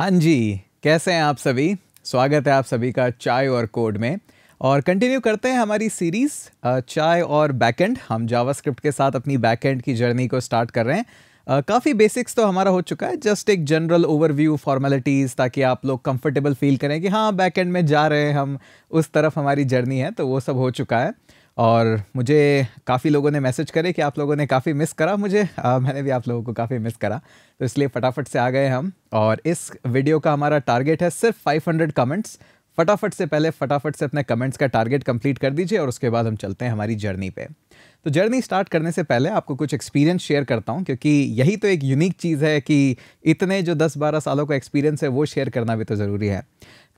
हाँ जी कैसे हैं आप सभी स्वागत है आप सभी का चाय और कोड में और कंटिन्यू करते हैं हमारी सीरीज़ चाय और बैकएंड हम जावास्क्रिप्ट के साथ अपनी बैकएंड की जर्नी को स्टार्ट कर रहे हैं काफ़ी बेसिक्स तो हमारा हो चुका है जस्ट एक जनरल ओवरव्यू फॉर्मेलिटीज़ ताकि आप लोग कंफर्टेबल फील करें कि हाँ बैकएंड में जा रहे हैं हम उस तरफ हमारी जर्नी है तो वो सब हो चुका है और मुझे काफ़ी लोगों ने मैसेज करे कि आप लोगों ने काफ़ी मिस करा मुझे आ, मैंने भी आप लोगों को काफ़ी मिस करा तो इसलिए फटाफट से आ गए हम और इस वीडियो का हमारा टारगेट है सिर्फ 500 कमेंट्स फटाफट से पहले फटाफट से अपने कमेंट्स का टारगेट कंप्लीट कर दीजिए और उसके बाद हम चलते हैं हमारी जर्नी पे तो जर्नी स्टार्ट करने से पहले आपको कुछ एक्सपीरियंस शेयर करता हूँ क्योंकि यही तो एक यूनिक चीज़ है कि इतने जो 10-12 सालों का एक्सपीरियंस है वो शेयर करना भी तो ज़रूरी है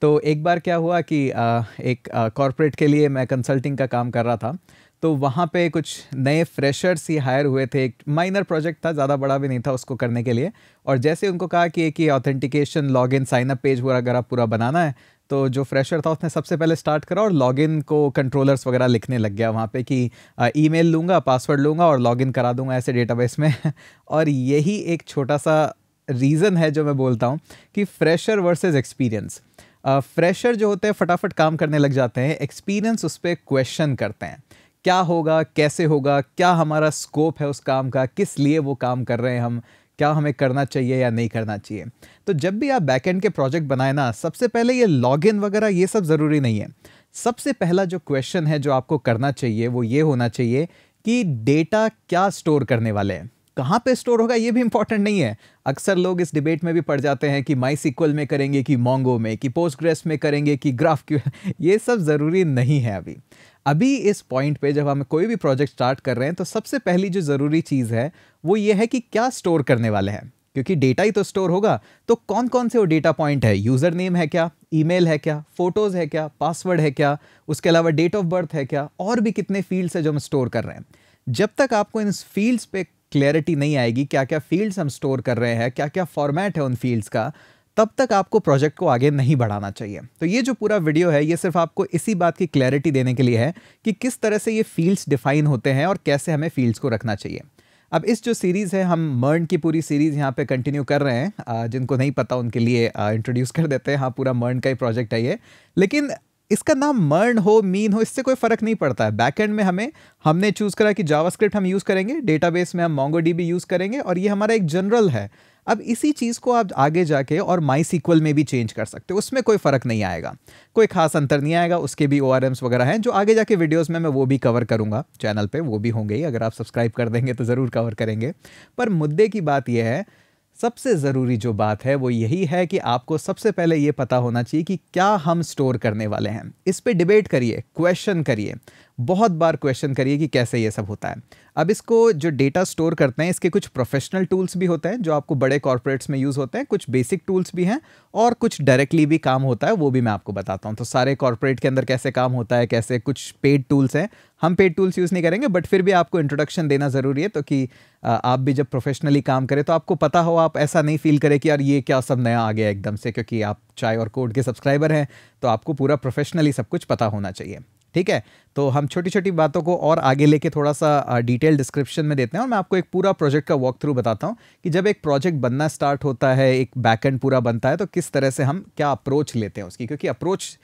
तो एक बार क्या हुआ कि आ, एक कॉरपोरेट के लिए मैं कंसल्टिंग का काम कर रहा था तो वहाँ पे कुछ नए फ्रेशर्स ही हायर हुए थे एक माइनर प्रोजेक्ट था ज़्यादा बड़ा भी नहीं था उसको करने के लिए और जैसे उनको कहा कि एक ही authentication log in signup page वगैरह अगर आप पूरा बनाना है तो जो फ्रेशर था उसने सबसे पहले स्टार्ट करा और लॉगिन को कंट्रोलर्स वगैरह लिखने लग गया वहाँ पे कि ईमेल लूँगा पासवर्ड लूँगा और लॉगिन करा दूँगा ऐसे डेटाबेस में और यही एक छोटा सा रीज़न है जो मैं बोलता हूँ कि फ्रेशर वर्सेस एक्सपीरियंस फ्रेशर जो होते हैं फटाफट काम करने लग जाते हैं एक्सपीरियंस उस पर क्वेश्चन करते हैं क्या होगा कैसे होगा क्या हमारा स्कोप है उस काम का किस लिए वो काम कर रहे हैं हम क्या हमें करना चाहिए या नहीं करना चाहिए तो जब भी आप बैकएंड के प्रोजेक्ट बनाए ना सबसे पहले ये लॉगिन वगैरह ये सब ज़रूरी नहीं है सबसे पहला जो क्वेश्चन है जो आपको करना चाहिए वो ये होना चाहिए कि डेटा क्या स्टोर करने वाले हैं कहाँ पे स्टोर होगा ये भी इंपॉर्टेंट नहीं है अक्सर लोग इस डिबेट में भी पड़ जाते हैं कि माई सिक्वल में करेंगे कि मोंगो में कि ग्रेस में करेंगे कि ग्राफ क्यू ये सब ज़रूरी नहीं है अभी अभी इस पॉइंट पे जब हम कोई भी प्रोजेक्ट स्टार्ट कर रहे हैं तो सबसे पहली जो ज़रूरी चीज़ है वो ये है कि क्या स्टोर करने वाले हैं क्योंकि डेटा ही तो स्टोर होगा तो कौन कौन से वो डेटा पॉइंट है यूज़र नेम है क्या ईमेल है क्या फ़ोटोज़ है क्या पासवर्ड है क्या उसके अलावा डेट ऑफ बर्थ है क्या और भी कितने फील्ड्स हैं जो हम स्टोर कर रहे हैं जब तक आपको इन फील्ड्स पे क्लैरिटी नहीं आएगी क्या क्या फील्ड्स हम स्टोर कर रहे हैं क्या क्या फॉर्मेट है उन फील्ड्स का तब तक आपको प्रोजेक्ट को आगे नहीं बढ़ाना चाहिए तो ये जो पूरा वीडियो है ये सिर्फ आपको इसी बात की क्लैरिटी देने के लिए है कि किस तरह से ये फील्ड्स डिफाइन होते हैं और कैसे हमें फील्ड्स को रखना चाहिए अब इस जो सीरीज़ है हम मर्न की पूरी सीरीज़ यहाँ पे कंटिन्यू कर रहे हैं जिनको नहीं पता उनके लिए इंट्रोड्यूस कर देते हैं हाँ पूरा मर्न का ही प्रोजेक्ट है ये लेकिन इसका नाम मर्न हो मीन हो इससे कोई फर्क नहीं पड़ता है बैकएंड में हमें हमने चूज़ करा कि जावास्क्रिप्ट हम यूज़ करेंगे डेटाबेस में हम मोंगो यूज़ करेंगे और ये हमारा एक जनरल है अब इसी चीज़ को आप आगे जाके और माई सीक्वल में भी चेंज कर सकते हो उसमें कोई फ़र्क नहीं आएगा कोई खास अंतर नहीं आएगा उसके भी ओ वगैरह हैं जो आगे जाके वीडियोस में मैं वो भी कवर करूँगा चैनल पर वो भी होंगे ही अगर आप सब्सक्राइब कर देंगे तो ज़रूर कवर करेंगे पर मुद्दे की बात यह है सबसे ज़रूरी जो बात है वो यही है कि आपको सबसे पहले ये पता होना चाहिए कि क्या हम स्टोर करने वाले हैं इस पे डिबेट करिए क्वेश्चन करिए बहुत बार क्वेश्चन करिए कि कैसे ये सब होता है अब इसको जो डेटा स्टोर करते हैं इसके कुछ प्रोफेशनल टूल्स भी होते हैं जो आपको बड़े कॉरपोरेट्स में यूज़ होते हैं कुछ बेसिक टूल्स भी हैं और कुछ डायरेक्टली भी काम होता है वो भी मैं आपको बताता हूँ तो सारे कॉरपोरेट के अंदर कैसे काम होता है कैसे कुछ पेड टूल्स हैं हम पेड टूल्स यूज़ नहीं करेंगे बट फिर भी आपको इंट्रोडक्शन देना ज़रूरी है तो कि आप भी जब प्रोफेशनली काम करें तो आपको पता हो आप ऐसा नहीं फील करें कि यार ये क्या सब नया आ गया एकदम से क्योंकि आप चाय और कोड के सब्सक्राइबर हैं तो आपको पूरा प्रोफेशनली सब कुछ पता होना चाहिए ठीक है तो हम छोटी छोटी बातों को और आगे लेके थोड़ा सा डिटेल डिस्क्रिप्शन में देते हैं और मैं आपको एक पूरा प्रोजेक्ट का वॉक थ्रू बताता हूँ कि जब एक प्रोजेक्ट बनना स्टार्ट होता है एक बैकएंड पूरा बनता है तो किस तरह से हम क्या अप्रोच लेते हैं उसकी क्योंकि अप्रोच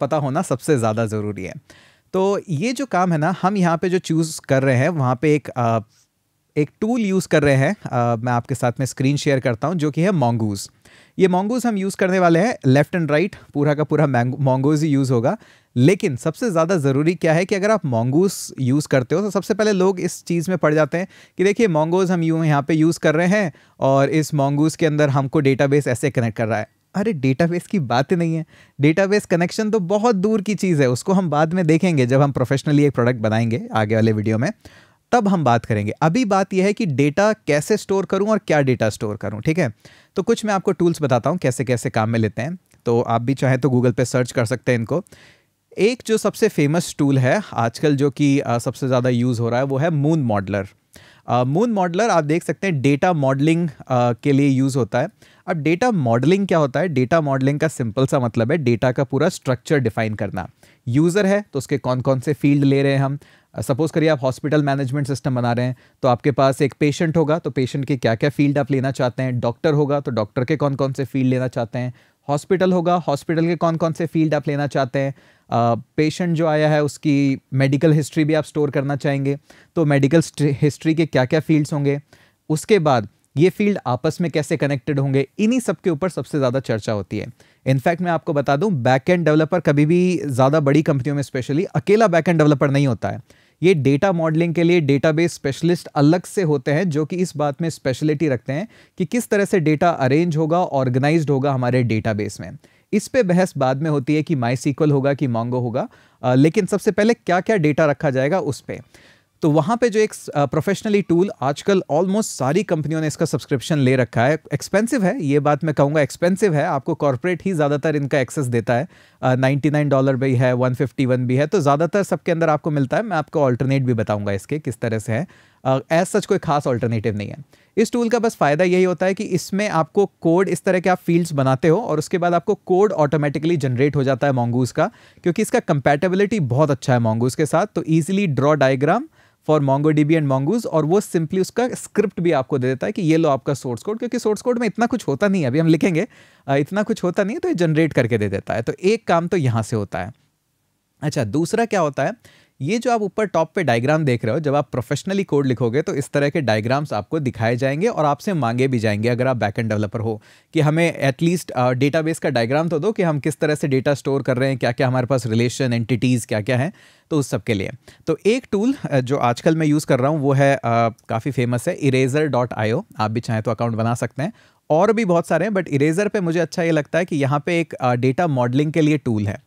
पता होना सबसे ज़्यादा ज़रूरी है तो ये जो काम है ना हम यहाँ पे जो चूज़ कर रहे हैं वहाँ पे एक आ, एक टूल यूज़ कर रहे हैं आ, मैं आपके साथ में स्क्रीन शेयर करता हूँ जो कि है मोंगूज़ ये मोंगूज़ हम यूज़ करने वाले हैं लेफ्ट एंड राइट पूरा का पूरा मोंगूज़ ही यूज़ होगा लेकिन सबसे ज़्यादा ज़रूरी क्या है कि अगर आप मोंगूस यूज़ करते हो तो सबसे पहले लोग इस चीज़ में पड़ जाते हैं कि देखिए मोंगोज़ हम यू यहाँ पे यूज़ कर रहे हैं और इस मोंगूज के अंदर हमको डेटाबेस ऐसे कनेक्ट कर रहा है अरे डेटाबेस की बात ही नहीं है डेटाबेस कनेक्शन तो बहुत दूर की चीज़ है उसको हम बाद में देखेंगे जब हम प्रोफेशनली एक प्रोडक्ट बनाएंगे आगे वाले वीडियो में तब हम बात करेंगे अभी बात यह है कि डेटा कैसे स्टोर करूं और क्या डेटा स्टोर करूं ठीक है तो कुछ मैं आपको टूल्स बताता हूं कैसे कैसे काम में लेते हैं तो आप भी चाहें तो गूगल पे सर्च कर सकते हैं इनको एक जो सबसे फेमस टूल है आजकल जो कि सबसे ज़्यादा यूज़ हो रहा है वो है मून मॉडलर मून मॉडलर आप देख सकते हैं डेटा मॉडलिंग के लिए यूज़ होता है अब डेटा मॉडलिंग क्या होता है डेटा मॉडलिंग का सिंपल सा मतलब है डेटा का पूरा स्ट्रक्चर डिफाइन करना यूज़र है तो उसके कौन कौन से फील्ड ले रहे हैं हम सपोज़ करिए आप हॉस्पिटल मैनेजमेंट सिस्टम बना रहे हैं तो आपके पास एक पेशेंट होगा तो पेशेंट के क्या क्या फील्ड आप लेना चाहते हैं डॉक्टर होगा तो डॉक्टर के कौन कौन से फील्ड लेना चाहते हैं हॉस्पिटल होगा हॉस्पिटल के कौन कौन से फील्ड आप लेना चाहते हैं पेशेंट जो आया है उसकी मेडिकल हिस्ट्री भी आप स्टोर करना चाहेंगे तो मेडिकल हिस्ट्री के क्या क्या फील्ड्स होंगे उसके बाद ये फील्ड आपस में कैसे कनेक्टेड होंगे इन्हीं सब के ऊपर सबसे ज़्यादा चर्चा होती है इनफैक्ट मैं आपको बता दूं बैक एंड डेवलपर कभी भी ज़्यादा बड़ी कंपनियों में स्पेशली अकेला बैक एंड डेवलपर नहीं होता है ये डेटा मॉडलिंग के लिए डेटा स्पेशलिस्ट अलग से होते हैं जो कि इस बात में स्पेशलिटी रखते हैं कि किस तरह से डेटा अरेंज होगा ऑर्गेनाइज होगा हमारे डेटा में इस पे बहस बाद में होती है कि माई होगा कि मांगो होगा आ, लेकिन सबसे पहले क्या क्या डेटा रखा जाएगा उस पर तो वहाँ पे जो एक प्रोफेशनली टूल आजकल ऑलमोस्ट सारी कंपनियों ने इसका सब्सक्रिप्शन ले रखा है एक्सपेंसिव है ये बात मैं कहूँगा एक्सपेंसिव है आपको कॉरपोरेट ही ज़्यादातर इनका एक्सेस देता है नाइन्टी नाइन डॉलर भी है वन फिफ्टी वन भी है तो ज़्यादातर सबके अंदर आपको मिलता है मैं आपको ऑल्टरनेट भी बताऊँगा इसके किस तरह से है एज सच कोई खास ऑल्टरनेटिव नहीं है इस टूल का बस फ़ायदा यही होता है कि इसमें आपको कोड इस तरह के आप फील्ड्स बनाते हो और उसके बाद आपको कोड ऑटोमेटिकली जनरेट हो जाता है मोंगूस का क्योंकि इसका कंपेटेबिलिटी बहुत अच्छा है मोंगूज़ के साथ तो easily draw diagram for Mongo DB and Mongoose और वो सिंपली उसका स्क्रिप्ट भी आपको दे देता है कि ये लो आपका सोर्स कोड क्योंकि सोर्स कोड में इतना कुछ होता नहीं है अभी हम लिखेंगे इतना कुछ होता नहीं है तो ये जनरेट करके दे देता है तो एक काम तो यहाँ से होता है अच्छा दूसरा क्या होता है ये जो आप ऊपर टॉप पे डायग्राम देख रहे हो जब आप प्रोफेशनली कोड लिखोगे तो इस तरह के डायग्राम्स आपको दिखाए जाएंगे और आपसे मांगे भी जाएंगे अगर आप बैकएंड डेवलपर हो कि हमें एटलीस्ट डेटाबेस का डायग्राम तो दो कि हम किस तरह से डेटा स्टोर कर रहे हैं क्या क्या हमारे पास रिलेशन एंटिटीज़ क्या क्या हैं तो उस सब के लिए तो एक टूल जो आजकल मैं यूज़ कर रहा हूँ वो है काफ़ी फेमस है इरेजर डॉट आप भी चाहें तो अकाउंट बना सकते हैं और भी बहुत सारे हैं बट इरेजर पर मुझे अच्छा ये लगता है कि यहाँ पर एक डेटा मॉडलिंग के लिए टूल है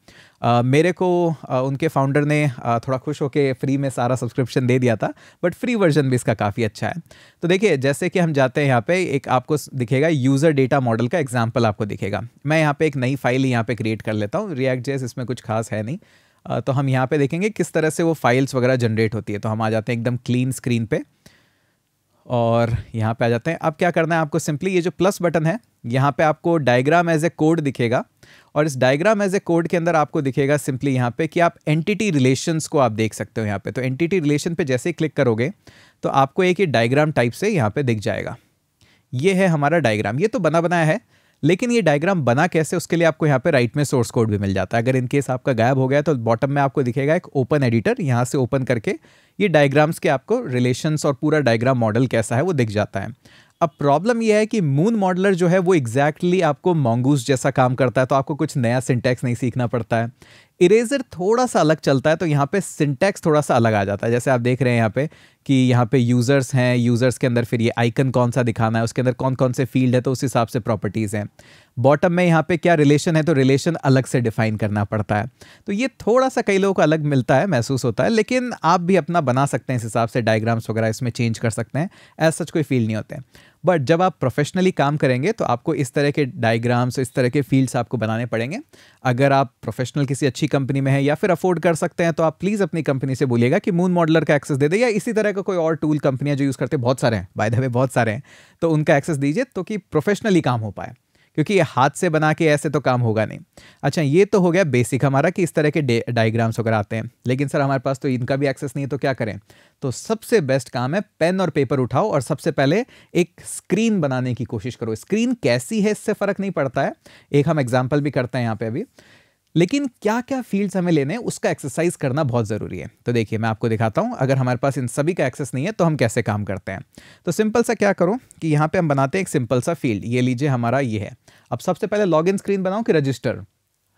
मेरे को आ, उनके फाउंडर ने आ, थोड़ा खुश होकर फ्री में सारा सब्सक्रिप्शन दे दिया था बट फ्री वर्जन भी इसका काफ़ी अच्छा है तो देखिए जैसे कि हम जाते हैं यहाँ पे एक आपको दिखेगा यूज़र डेटा मॉडल का एग्जाम्पल आपको दिखेगा मैं यहाँ पे एक नई फाइल यहाँ पे क्रिएट कर लेता हूँ रिएक्ट जेस इसमें कुछ खास है नहीं तो हम यहाँ पे देखेंगे किस तरह से वो फाइल्स वगैरह जनरेट होती है तो हम आ जाते हैं एकदम क्लीन स्क्रीन पर और यहाँ पे आ जाते हैं अब क्या करना है आपको सिंपली ये जो प्लस बटन है यहाँ पे आपको डायग्राम एज ए कोड दिखेगा और इस डायग्राम एज ए कोड के अंदर आपको दिखेगा सिंपली यहाँ पे कि आप एंटिटी रिलेशंस को आप देख सकते हो यहाँ पे तो एंटिटी रिलेशन पे जैसे ही क्लिक करोगे तो आपको एक ही डायग्राम टाइप से यहाँ पे दिख जाएगा ये है हमारा डायग्राम ये तो बना बनाया है लेकिन ये डायग्राम बना कैसे उसके लिए आपको यहाँ पे राइट में सोर्स कोड भी मिल जाता है अगर इनकेस आपका गायब हो गया तो बॉटम में आपको दिखेगा एक ओपन एडिटर यहाँ से ओपन करके ये डायग्राम्स के आपको रिलेशंस और पूरा डायग्राम मॉडल कैसा है वो दिख जाता है अब प्रॉब्लम यह है कि मून मॉडलर जो है वो एग्जैक्टली exactly आपको मोंगूस जैसा काम करता है तो आपको कुछ नया सिंटैक्स नहीं सीखना पड़ता है इरेजर थोड़ा सा अलग चलता है तो यहाँ पे सिंटैक्स थोड़ा सा अलग आ जाता है जैसे आप देख रहे हैं यहाँ पे कि यहाँ पे यूज़र्स हैं यूज़र्स के अंदर फिर ये आइकन कौन सा दिखाना है उसके अंदर कौन कौन से फील्ड है तो उस हिसाब से प्रॉपर्टीज़ हैं बॉटम में यहाँ पे क्या रिलेशन है तो रिलेशन अलग से डिफाइन करना पड़ता है तो ये थोड़ा सा कई लोगों को अलग मिलता है महसूस होता है लेकिन आप भी अपना बना सकते हैं इस हिसाब से डायग्राम्स वगैरह इसमें चेंज कर सकते हैं एज सच कोई फील नहीं होते बट जब आप प्रोफेशनली काम करेंगे तो आपको इस तरह के डायग्राम्स इस तरह के फील्ड्स आपको बनाने पड़ेंगे अगर आप प्रोफेशनल किसी अच्छी कंपनी में हैं या फिर अफोर्ड कर सकते हैं तो आप प्लीज़ अपनी कंपनी से बोलिएगा कि मून मॉडलर का एक्सेस दे दे या इसी तरह का कोई और टूल कंपनियाँ जो यूज़ करते हैं बहुत सारे हैं बाय द वे बहुत सारे हैं तो उनका एक्सेस दीजिए तो कि प्रोफेशनली काम हो पाए क्योंकि ये हाथ से बना के ऐसे तो काम होगा नहीं अच्छा ये तो हो गया बेसिक हमारा कि इस तरह के डायग्राम्स वगैरह आते हैं लेकिन सर हमारे पास तो इनका भी एक्सेस नहीं है तो क्या करें तो सबसे बेस्ट काम है पेन और पेपर उठाओ और सबसे पहले एक स्क्रीन बनाने की कोशिश करो स्क्रीन कैसी है इससे फ़र्क नहीं पड़ता है एक हम एग्जाम्पल भी करते हैं यहाँ पर अभी लेकिन क्या क्या फील्ड्स हमें लेने हैं उसका एक्सरसाइज करना बहुत ज़रूरी है तो देखिए मैं आपको दिखाता हूँ अगर हमारे पास इन सभी का एक्सेस नहीं है तो हम कैसे काम करते हैं तो सिंपल सा क्या करो कि यहाँ पे हम बनाते हैं एक सिंपल सा फील्ड ये लीजिए हमारा ये है अब सबसे पहले लॉग स्क्रीन बनाओ कि रजिस्टर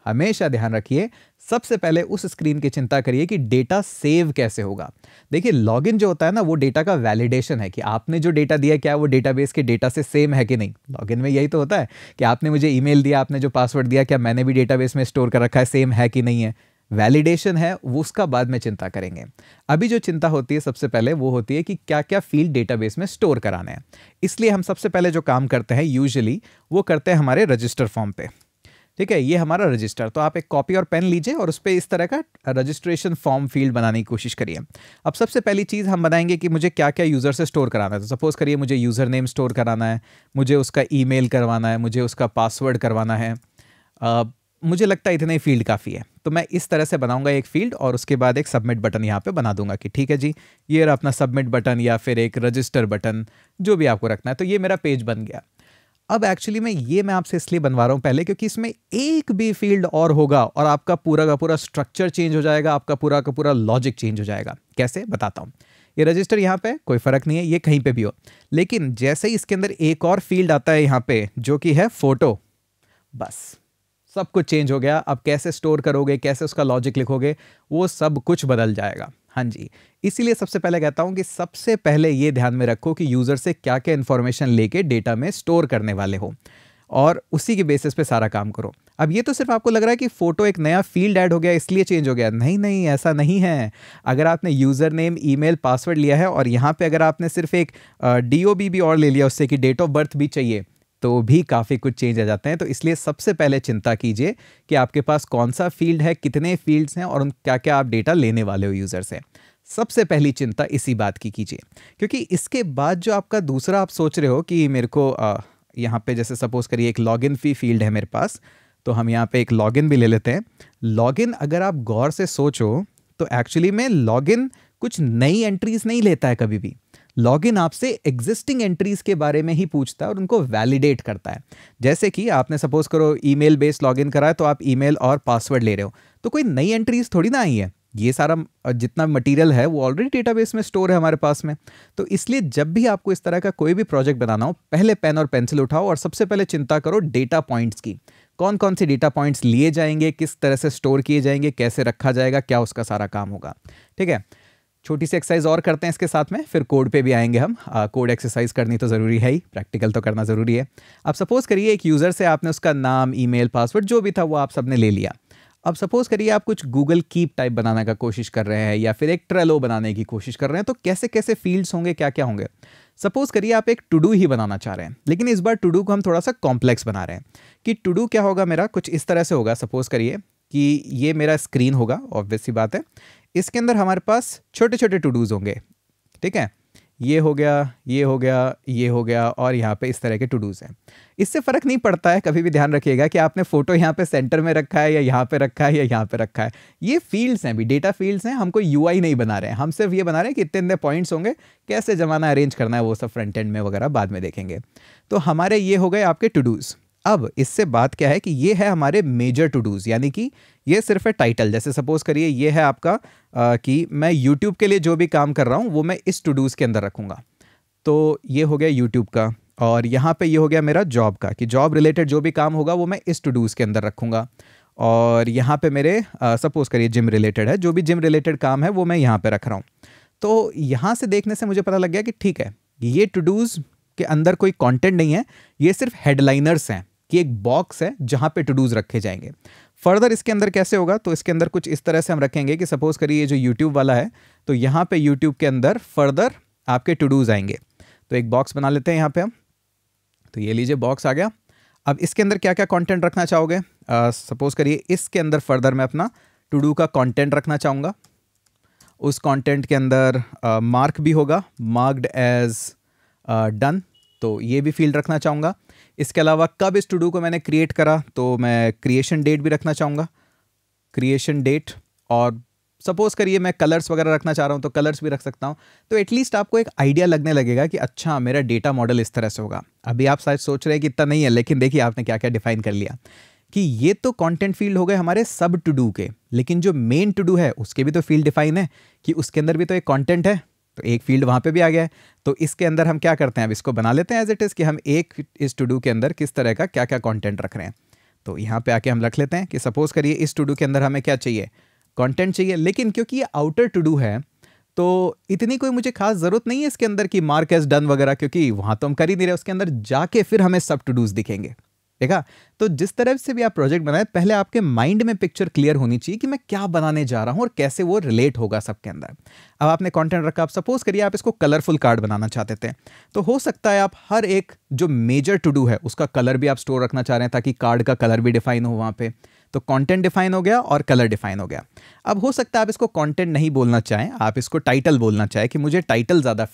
हमेशा ध्यान रखिए सबसे पहले उस स्क्रीन की चिंता करिए कि डेटा सेव कैसे होगा देखिए लॉगिन जो होता है ना वो डेटा का वैलिडेशन है कि आपने जो डेटा दिया क्या वो डेटाबेस के डेटा से सेम है कि नहीं लॉगिन में यही तो होता है कि आपने मुझे ईमेल दिया आपने जो पासवर्ड दिया क्या मैंने भी डेटाबेस में स्टोर कर रखा है सेम है कि नहीं है वैलिडेशन है वो उसका बाद में चिंता करेंगे अभी जो चिंता होती है सबसे पहले वो होती है कि क्या क्या फील्ड डेटाबेस में स्टोर कराना है इसलिए हम सबसे पहले जो काम करते हैं यूजुअली वो करते हैं हमारे रजिस्टर फॉर्म पे ठीक है ये हमारा रजिस्टर तो आप एक कॉपी और पेन लीजिए और उस पर इस तरह का रजिस्ट्रेशन फॉर्म फील्ड बनाने की कोशिश करिए अब सबसे पहली चीज़ हम बनाएंगे कि मुझे क्या क्या यूज़र से स्टोर कराना है तो सपोज़ करिए मुझे यूज़र नेम स्टोर कराना है मुझे उसका ईमेल करवाना है मुझे उसका पासवर्ड करवाना है आ, मुझे लगता है इतना ही फील्ड काफ़ी है तो मैं इस तरह से बनाऊंगा एक फील्ड और उसके बाद एक सबमिट बटन यहाँ पे बना दूंगा कि ठीक है जी ये रहा अपना सबमिट बटन या फिर एक रजिस्टर बटन जो भी आपको रखना है तो ये मेरा पेज बन गया अब एक्चुअली मैं ये मैं आपसे इसलिए बनवा रहा हूँ पहले क्योंकि इसमें एक भी फील्ड और होगा और आपका पूरा का पूरा स्ट्रक्चर चेंज हो जाएगा आपका पूरा का पूरा लॉजिक चेंज हो जाएगा कैसे बताता हूँ ये रजिस्टर यहाँ पे कोई फ़र्क नहीं है ये कहीं पे भी हो लेकिन जैसे ही इसके अंदर एक और फील्ड आता है यहाँ पे जो कि है फ़ोटो बस सब कुछ चेंज हो गया अब कैसे स्टोर करोगे कैसे उसका लॉजिक लिखोगे वो सब कुछ बदल जाएगा हाँ जी इसीलिए सबसे पहले कहता हूँ कि सबसे पहले ये ध्यान में रखो कि यूज़र से क्या क्या इन्फॉर्मेशन लेके डेटा में स्टोर करने वाले हो और उसी के बेसिस पे सारा काम करो अब ये तो सिर्फ आपको लग रहा है कि फ़ोटो एक नया फील्ड ऐड हो गया इसलिए चेंज हो गया नहीं नहीं ऐसा नहीं है अगर आपने यूज़र नेम ईमेल पासवर्ड लिया है और यहाँ पे अगर आपने सिर्फ एक डी ओ बी भी और ले लिया उससे कि डेट ऑफ बर्थ भी चाहिए तो भी काफ़ी कुछ चेंज आ जाते हैं तो इसलिए सबसे पहले चिंता कीजिए कि आपके पास कौन सा फील्ड है कितने फील्ड्स हैं और उन क्या क्या आप डेटा लेने वाले हो यूज़र से सबसे पहली चिंता इसी बात की कीजिए क्योंकि इसके बाद जो आपका दूसरा आप सोच रहे हो कि मेरे को यहाँ पे जैसे सपोज़ करिए एक लॉगिन फी फील्ड है मेरे पास तो हम यहाँ पे एक लॉगिन भी ले लेते हैं लॉगिन अगर आप गौर से सोचो तो एक्चुअली में लॉगिन कुछ नई एंट्रीज नहीं लेता है कभी भी लॉगिन आपसे एग्जिस्टिंग एंट्रीज के बारे में ही पूछता है और उनको वैलिडेट करता है जैसे कि आपने सपोज करो ईमेल बेस्ड लॉगिन करा है तो आप ईमेल और पासवर्ड ले रहे हो तो कोई नई एंट्रीज थोड़ी ना आई है ये सारा जितना मटेरियल है वो ऑलरेडी डेटाबेस में स्टोर है हमारे पास में तो इसलिए जब भी आपको इस तरह का कोई भी प्रोजेक्ट बनाना हो पहले पेन और पेंसिल उठाओ और सबसे पहले चिंता करो डेटा पॉइंट्स की कौन कौन से डेटा पॉइंट्स लिए जाएंगे किस तरह से स्टोर किए जाएंगे कैसे रखा जाएगा क्या उसका सारा काम होगा ठीक है छोटी सी एक्सरसाइज और करते हैं इसके साथ में फिर कोड पे भी आएंगे हम कोड एक्सरसाइज करनी तो ज़रूरी है ही प्रैक्टिकल तो करना ज़रूरी है अब सपोज़ करिए एक यूज़र से आपने उसका नाम ईमेल पासवर्ड जो भी था वो आप सबने ले लिया अब सपोज़ करिए आप कुछ गूगल कीप टाइप बनाने का कोशिश कर रहे हैं या फिर एक ट्रेलो बनाने की कोशिश कर रहे हैं तो कैसे कैसे फील्ड्स होंगे क्या क्या होंगे सपोज़ करिए आप एक टू डू ही बनाना चाह रहे हैं लेकिन इस बार टू डू को हम थोड़ा सा कॉम्प्लेक्स बना रहे हैं कि टू डू क्या होगा मेरा कुछ इस तरह से होगा सपोज़ करिए कि ये मेरा स्क्रीन होगा ऑब्वियस सी बात है इसके अंदर हमारे पास छोटे छोटे टू डूज होंगे ठीक है ये हो गया ये हो गया ये हो गया और यहाँ पे इस तरह के टू डूज हैं इससे फ़र्क नहीं पड़ता है कभी भी ध्यान रखिएगा कि आपने फ़ोटो यहाँ पे सेंटर में रखा है या यहाँ पे रखा है या यहाँ पे रखा है ये फील्ड्स हैं भी डेटा फील्ड्स हैं हमको यू यू नहीं बना रहे हैं हम सिर्फ ये बना रहे हैं कि इतने इतने पॉइंट्स होंगे कैसे जमाना अरेंज करना है वो सब फ्रंट एंड में वगैरह बाद में देखेंगे तो हमारे ये हो गए आपके टू डूज़ अब इससे बात क्या है कि ये है हमारे मेजर टू डूज़ यानी कि ये सिर्फ है टाइटल जैसे सपोज करिए ये है आपका आ, कि मैं यूट्यूब के लिए जो भी काम कर रहा हूँ वो मैं इस टू डूज़ के अंदर रखूँगा तो ये हो गया यूट्यूब का और यहाँ पे ये हो गया मेरा जॉब का कि जॉब रिलेटेड जो भी काम होगा वो मैं इस टू डूज़ के अंदर रखूँगा और यहाँ पे मेरे सपोज़ करिए जिम रिलेटेड है जो भी जिम रिलेटेड काम है वो मैं यहाँ पे रख रहा हूँ तो यहाँ से देखने से मुझे पता लग गया कि ठीक है ये टू डूज़ के अंदर कोई कंटेंट नहीं है ये सिर्फ हेडलाइनर्स हैं कि एक बॉक्स है जहाँ पे टू डूज़ रखे जाएंगे फर्दर इसके अंदर कैसे होगा तो इसके अंदर कुछ इस तरह से हम रखेंगे कि सपोज करिए ये जो यूट्यूब वाला है तो यहाँ पे यूट्यूब के अंदर फर्दर आपके टू डूज आएंगे तो एक बॉक्स बना लेते हैं यहाँ पे हम तो ये लीजिए बॉक्स आ गया अब इसके अंदर क्या क्या कंटेंट रखना चाहोगे सपोज करिए इसके अंदर फर्दर मैं अपना टू डू का कॉन्टेंट रखना चाहूँगा उस कॉन्टेंट के अंदर मार्क uh, भी होगा मार्क्ड एज डन तो ये भी फील्ड रखना चाहूँगा इसके अलावा कब इस टू डू को मैंने क्रिएट करा तो मैं क्रिएशन डेट भी रखना चाहूँगा क्रिएशन डेट और सपोज़ करिए मैं कलर्स वगैरह रखना चाह रहा हूँ तो कलर्स भी रख सकता हूँ तो एटलीस्ट आपको एक आइडिया लगने लगेगा कि अच्छा मेरा डेटा मॉडल इस तरह से होगा अभी आप शायद सोच रहे हैं कि इतना नहीं है लेकिन देखिए आपने क्या क्या डिफाइन कर लिया कि ये तो कंटेंट फील्ड हो गए हमारे सब टू डू के लेकिन जो मेन टू डू है उसके भी तो फील्ड डिफाइन है कि उसके अंदर भी तो एक कॉन्टेंट है तो एक फील्ड वहाँ पे भी आ गया है तो इसके अंदर हम क्या करते हैं अब इसको बना लेते हैं एज इट इज़ कि हम एक इस टू डू के अंदर किस तरह का क्या क्या कंटेंट रख रहे हैं तो यहाँ पे आके हम रख लेते हैं कि सपोज़ करिए इस टू डू के अंदर हमें क्या चाहिए कंटेंट चाहिए लेकिन क्योंकि ये आउटर टू डू है तो इतनी कोई मुझे खास ज़रूरत नहीं है इसके अंदर कि मार्क एज डन वगैरह क्योंकि वहाँ तो हम कर ही नहीं रहे उसके अंदर जाके फिर हमें सब टू डूज़ दिखेंगे ठीक है तो जिस तरह से भी आप प्रोजेक्ट बनाए पहले आपके माइंड में पिक्चर क्लियर होनी चाहिए कि मैं क्या बनाने जा रहा हूँ और कैसे वो रिलेट होगा सबके अंदर अब आपने कंटेंट रखा आप सपोज करिए आप इसको कलरफुल कार्ड बनाना चाहते थे तो हो सकता है आप हर एक जो मेजर टू डू है उसका कलर भी आप स्टोर रखना चाह रहे हैं ताकि कार्ड का कलर भी डिफाइन हो वहाँ पर तो कंटेंट डिफाइन हो गया और कलर डिफाइन हो गया अब हो सकता है आप इसको कंटेंट नहीं बोलना चाहें आप इसको टाइटल बोलना चाहें कि मुझे टाइटल ज़्यादा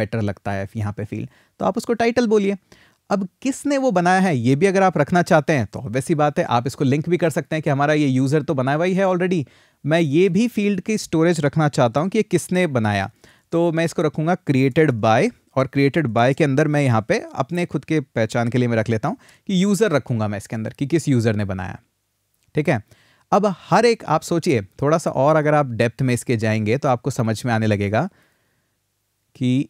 बेटर लगता है यहाँ पे फील तो आप उसको टाइटल बोलिए अब किसने वो बनाया है ये भी अगर आप रखना चाहते हैं तो ऑब्वियसली बात है आप इसको लिंक भी कर सकते हैं कि हमारा ये यूज़र तो बनाया हुआ ही है ऑलरेडी मैं ये भी फील्ड की स्टोरेज रखना चाहता हूँ कि ये किसने बनाया तो मैं इसको रखूँगा क्रिएटेड बाय और क्रिएटेड बाय के अंदर मैं यहाँ पर अपने खुद के पहचान के लिए मैं रख लेता हूँ कि यूज़र रखूँगा मैं इसके अंदर कि किस यूज़र ने बनाया ठीक है अब हर एक आप सोचिए थोड़ा सा और अगर आप डेप्थ में इसके जाएंगे तो आपको समझ में आने लगेगा कि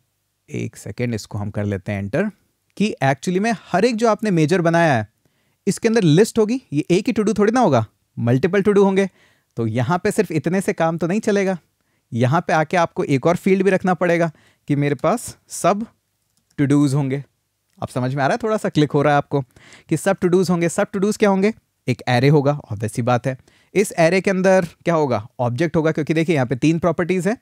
एक सेकेंड इसको हम कर लेते हैं एंटर कि एक्चुअली में हर एक जो आपने मेजर बनाया है इसके अंदर लिस्ट होगी ये एक ही टू डू थोड़ी ना होगा मल्टीपल टू डू होंगे तो यहाँ पे सिर्फ इतने से काम तो नहीं चलेगा यहाँ पे आके आपको एक और फील्ड भी रखना पड़ेगा कि मेरे पास सब टू डूज होंगे आप समझ में आ रहा है थोड़ा सा क्लिक हो रहा है आपको कि सब टू डूज होंगे सब टू डूज क्या होंगे एक एरे होगा ऑब्वियस ही बात है इस एरे के अंदर क्या होगा ऑब्जेक्ट होगा क्योंकि देखिए यहाँ पे तीन प्रॉपर्टीज़ है